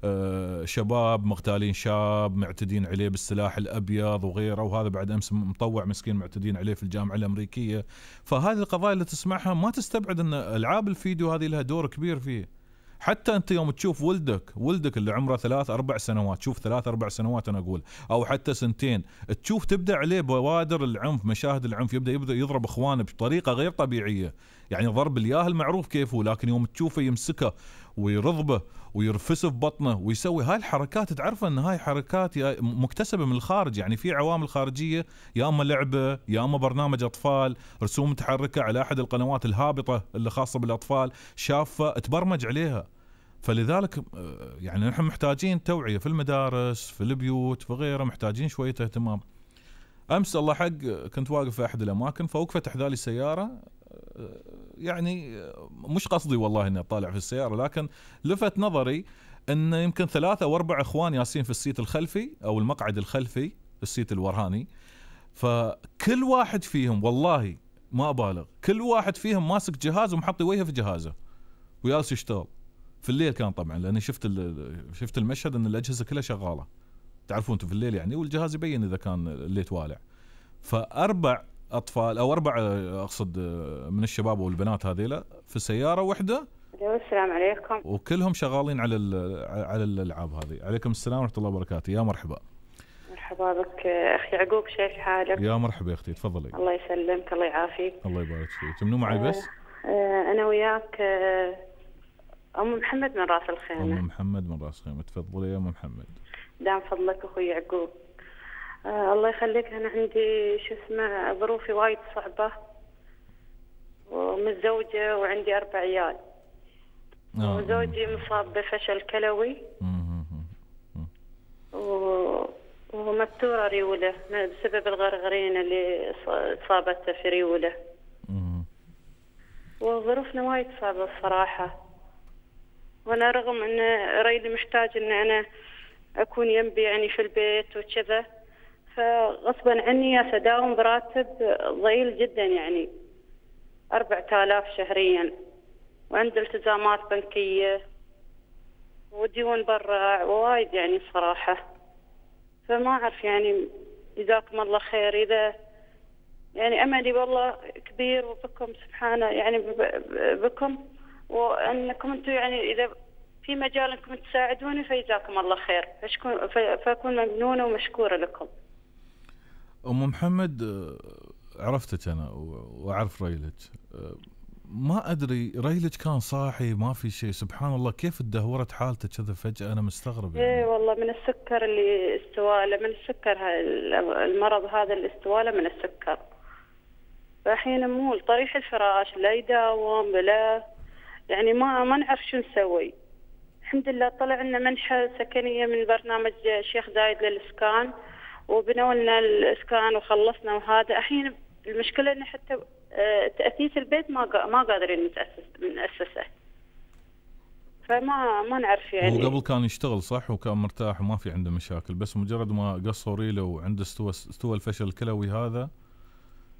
آه، شباب مغتالين شاب معتدين عليه بالسلاح الابيض وغيره وهذا بعد امس مطوع مسكين معتدين عليه في الجامعه الامريكيه فهذه القضايا اللي تسمعها ما تستبعد ان العاب الفيديو هذه لها دور كبير فيه حتى انت يوم تشوف ولدك ولدك اللي عمره ثلاث اربع سنوات شوف ثلاث اربع سنوات انا اقول او حتى سنتين تشوف تبدا عليه بوادر العنف مشاهد العنف يبدا يبدا يضرب اخوانه بطريقه غير طبيعيه يعني ضرب الياهل معروف كيفه لكن يوم تشوفه يمسكه ويرضبه ويرفسه في بطنه ويسوي هاي الحركات تعرف ان هاي حركات مكتسبه من الخارج يعني في عوامل خارجيه يا اما لعبه يا اما برنامج اطفال رسوم متحركه على احد القنوات الهابطه اللي خاصه بالاطفال شافه تبرمج عليها فلذلك آه، يعني نحن محتاجين توعيه في المدارس في البيوت في غيره محتاجين شويه اهتمام امس الله حق كنت واقف في احد الاماكن فوقفت احدى لي السياره يعني مش قصدي والله اني اطالع في السياره لكن لفت نظري ان يمكن ثلاثه او اربع اخوان ياسين في السيت الخلفي او المقعد الخلفي السيت الورهاني فكل واحد فيهم والله ما ابالغ كل واحد فيهم ماسك جهاز ومحطي وجهه في جهازه ويالس يشتغل في الليل كان طبعا لاني شفت شفت المشهد ان الاجهزه كلها شغاله تعرفون انتم في الليل يعني والجهاز يبين اذا كان الليل توالع فاربع اطفال او اربع اقصد من الشباب والبنات هذيلا في سياره واحده السلام عليكم وكلهم شغالين على على الالعاب هذه عليكم السلام ورحمه الله وبركاته يا مرحبا مرحبا بك اخي يعقوب كيف حالك يا مرحبا يا اختي تفضلي الله يسلمك الله يعافيك الله يبارك فيك تمنو معي بس آه، آه، انا وياك آه، ام محمد من راس الخيمه ام محمد من راس الخيمه تفضلي يا ام محمد دام فضلك اخوي يعقوب آه الله يخليك انا عندي شو اسمه ظروفي وايد صعبه ومتزوجه وعندي اربع عيال آه. وزوجي مصاب بفشل كلوي و... ومبتورة ريولة بسبب الغرغرينة اللي صابته في ريولة وظروفنا وايد صعبة الصراحة وأنا رغم أن ريلي محتاج أن أنا أكون ينبي يعني في البيت وكذا فغصبا عني أتداوم براتب ضئيل جدا يعني أربعة آلاف شهريا وعندي التزامات بنكية وديون برا وايد يعني صراحة فما أعرف يعني جزاكم الله خير إذا يعني أملي والله كبير وبكم سبحانه يعني بكم وأنكم أنتم يعني إذا في مجال أنكم تساعدوني فجزاكم الله خير فأكون ممنونة ومشكورة لكم ام محمد آه، عرفتك انا واعرف ريلك آه، ما ادري ريلك كان صاحي ما في شيء سبحان الله كيف تدهورت حالته كذا فجاه انا مستغرب يعني. ايه والله من السكر اللي استواله من السكر المرض هذا اللي استواله من السكر فالحين مول طريح الفراش لا يداوم لا يعني ما ما نعرف شو نسوي الحمد لله طلع لنا منحة سكنية من برنامج شيخ زايد للإسكان وبنوا لنا الاسكان وخلصنا وهذا الحين المشكله ان حتى آه، تاسيس البيت ما ما قادرين نتاسس ناسسه فما ما نعرف يعني هو قبل كان يشتغل صح وكان مرتاح وما في عنده مشاكل بس مجرد ما قصوا ريله وعنده استوى استوى الفشل الكلوي هذا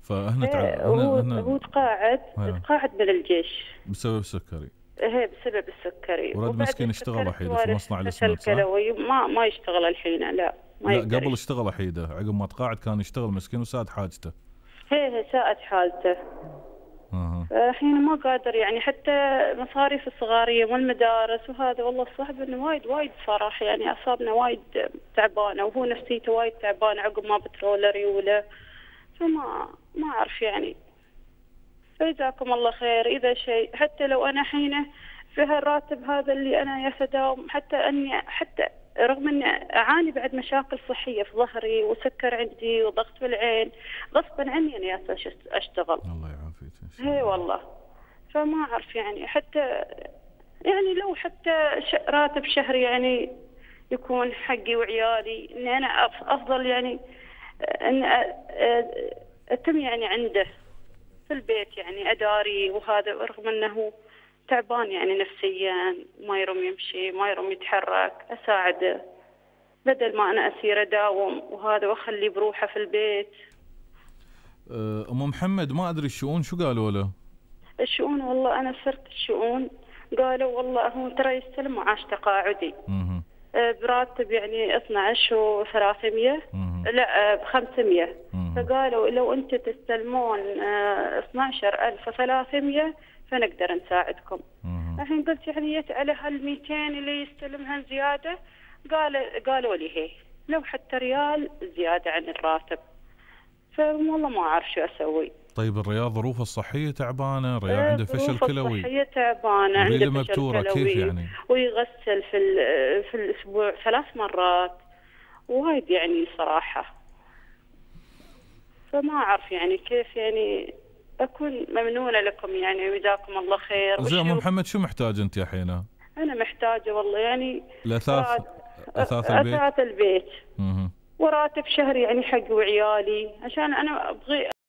فهنا إيه، هنا هو, هنا هو تقاعد آه. تقاعد من الجيش بسبب السكري ايه بسبب السكري ورد مسكين اشتغل وحيد في مصنع الاسمنت صح؟ ما ما يشتغل الحين لا ما لا قبل اشتغل حيده عقب ما تقاعد كان يشتغل مسكين وساد حاجته هي ساءت حالته الحين ما قادر يعني حتى مصاريف الصغارية والمدارس وهذا والله صعب انه وايد وايد صراحة يعني اعصابنا وايد تعبانة وهو نفسيته وايد تعبانة عقب ما بترولر ريوله فما ما اعرف يعني فجزاكم الله خير اذا شيء حتى لو انا حينه في هالراتب هذا اللي انا يتداوم حتى اني حتى رغم أن أعاني بعد مشاكل صحية في ظهري وسكر عندي وضغط في العين غصبا عني أنا أشتغل الله يعافيك إي والله فما أعرف يعني حتى يعني لو حتى راتب شهري يعني يكون حقي وعيالي ان انا افضل يعني ان اتم يعني عنده في البيت يعني اداري وهذا رغم انه تعبان يعني نفسيا ما يروم يمشي ما يروم يتحرك أساعده بدل ما أنا أسير أداوم وهذا وأخليه بروحه في البيت أه، أم محمد ما أدري الشؤون شو قالوا له الشؤون والله أنا صرت الشؤون قالوا والله هو ترى يستلم معاش تقاعدي أه، براتب يعني 12 و 300 لا أه، ب 500 فقالوا لو انت تستلمون 12300 فنقدر نساعدكم الحين قلت يعني على هال 200 اللي يستلمها زيادة قال قالوا لي هي لو حتى ريال زيادة عن الراتب فوالله ما أعرف شو أسوي طيب الرياض ظروفها الصحيه تعبانه، الرياض إيه، عنده فشل كلوي. الصحيه تعبانه، عنده مبتوره كيف يعني؟ ويغسل في في الاسبوع ثلاث مرات وايد يعني صراحه. فما اعرف يعني كيف يعني بكون ممنونه لكم يعني وجزاكم الله خير زين ام محمد شو محتاج انت الحين؟ انا محتاجه والله يعني الاثاث اثاث البيت اثاث البيت وراتب شهري يعني حق وعيالي عشان انا ابغي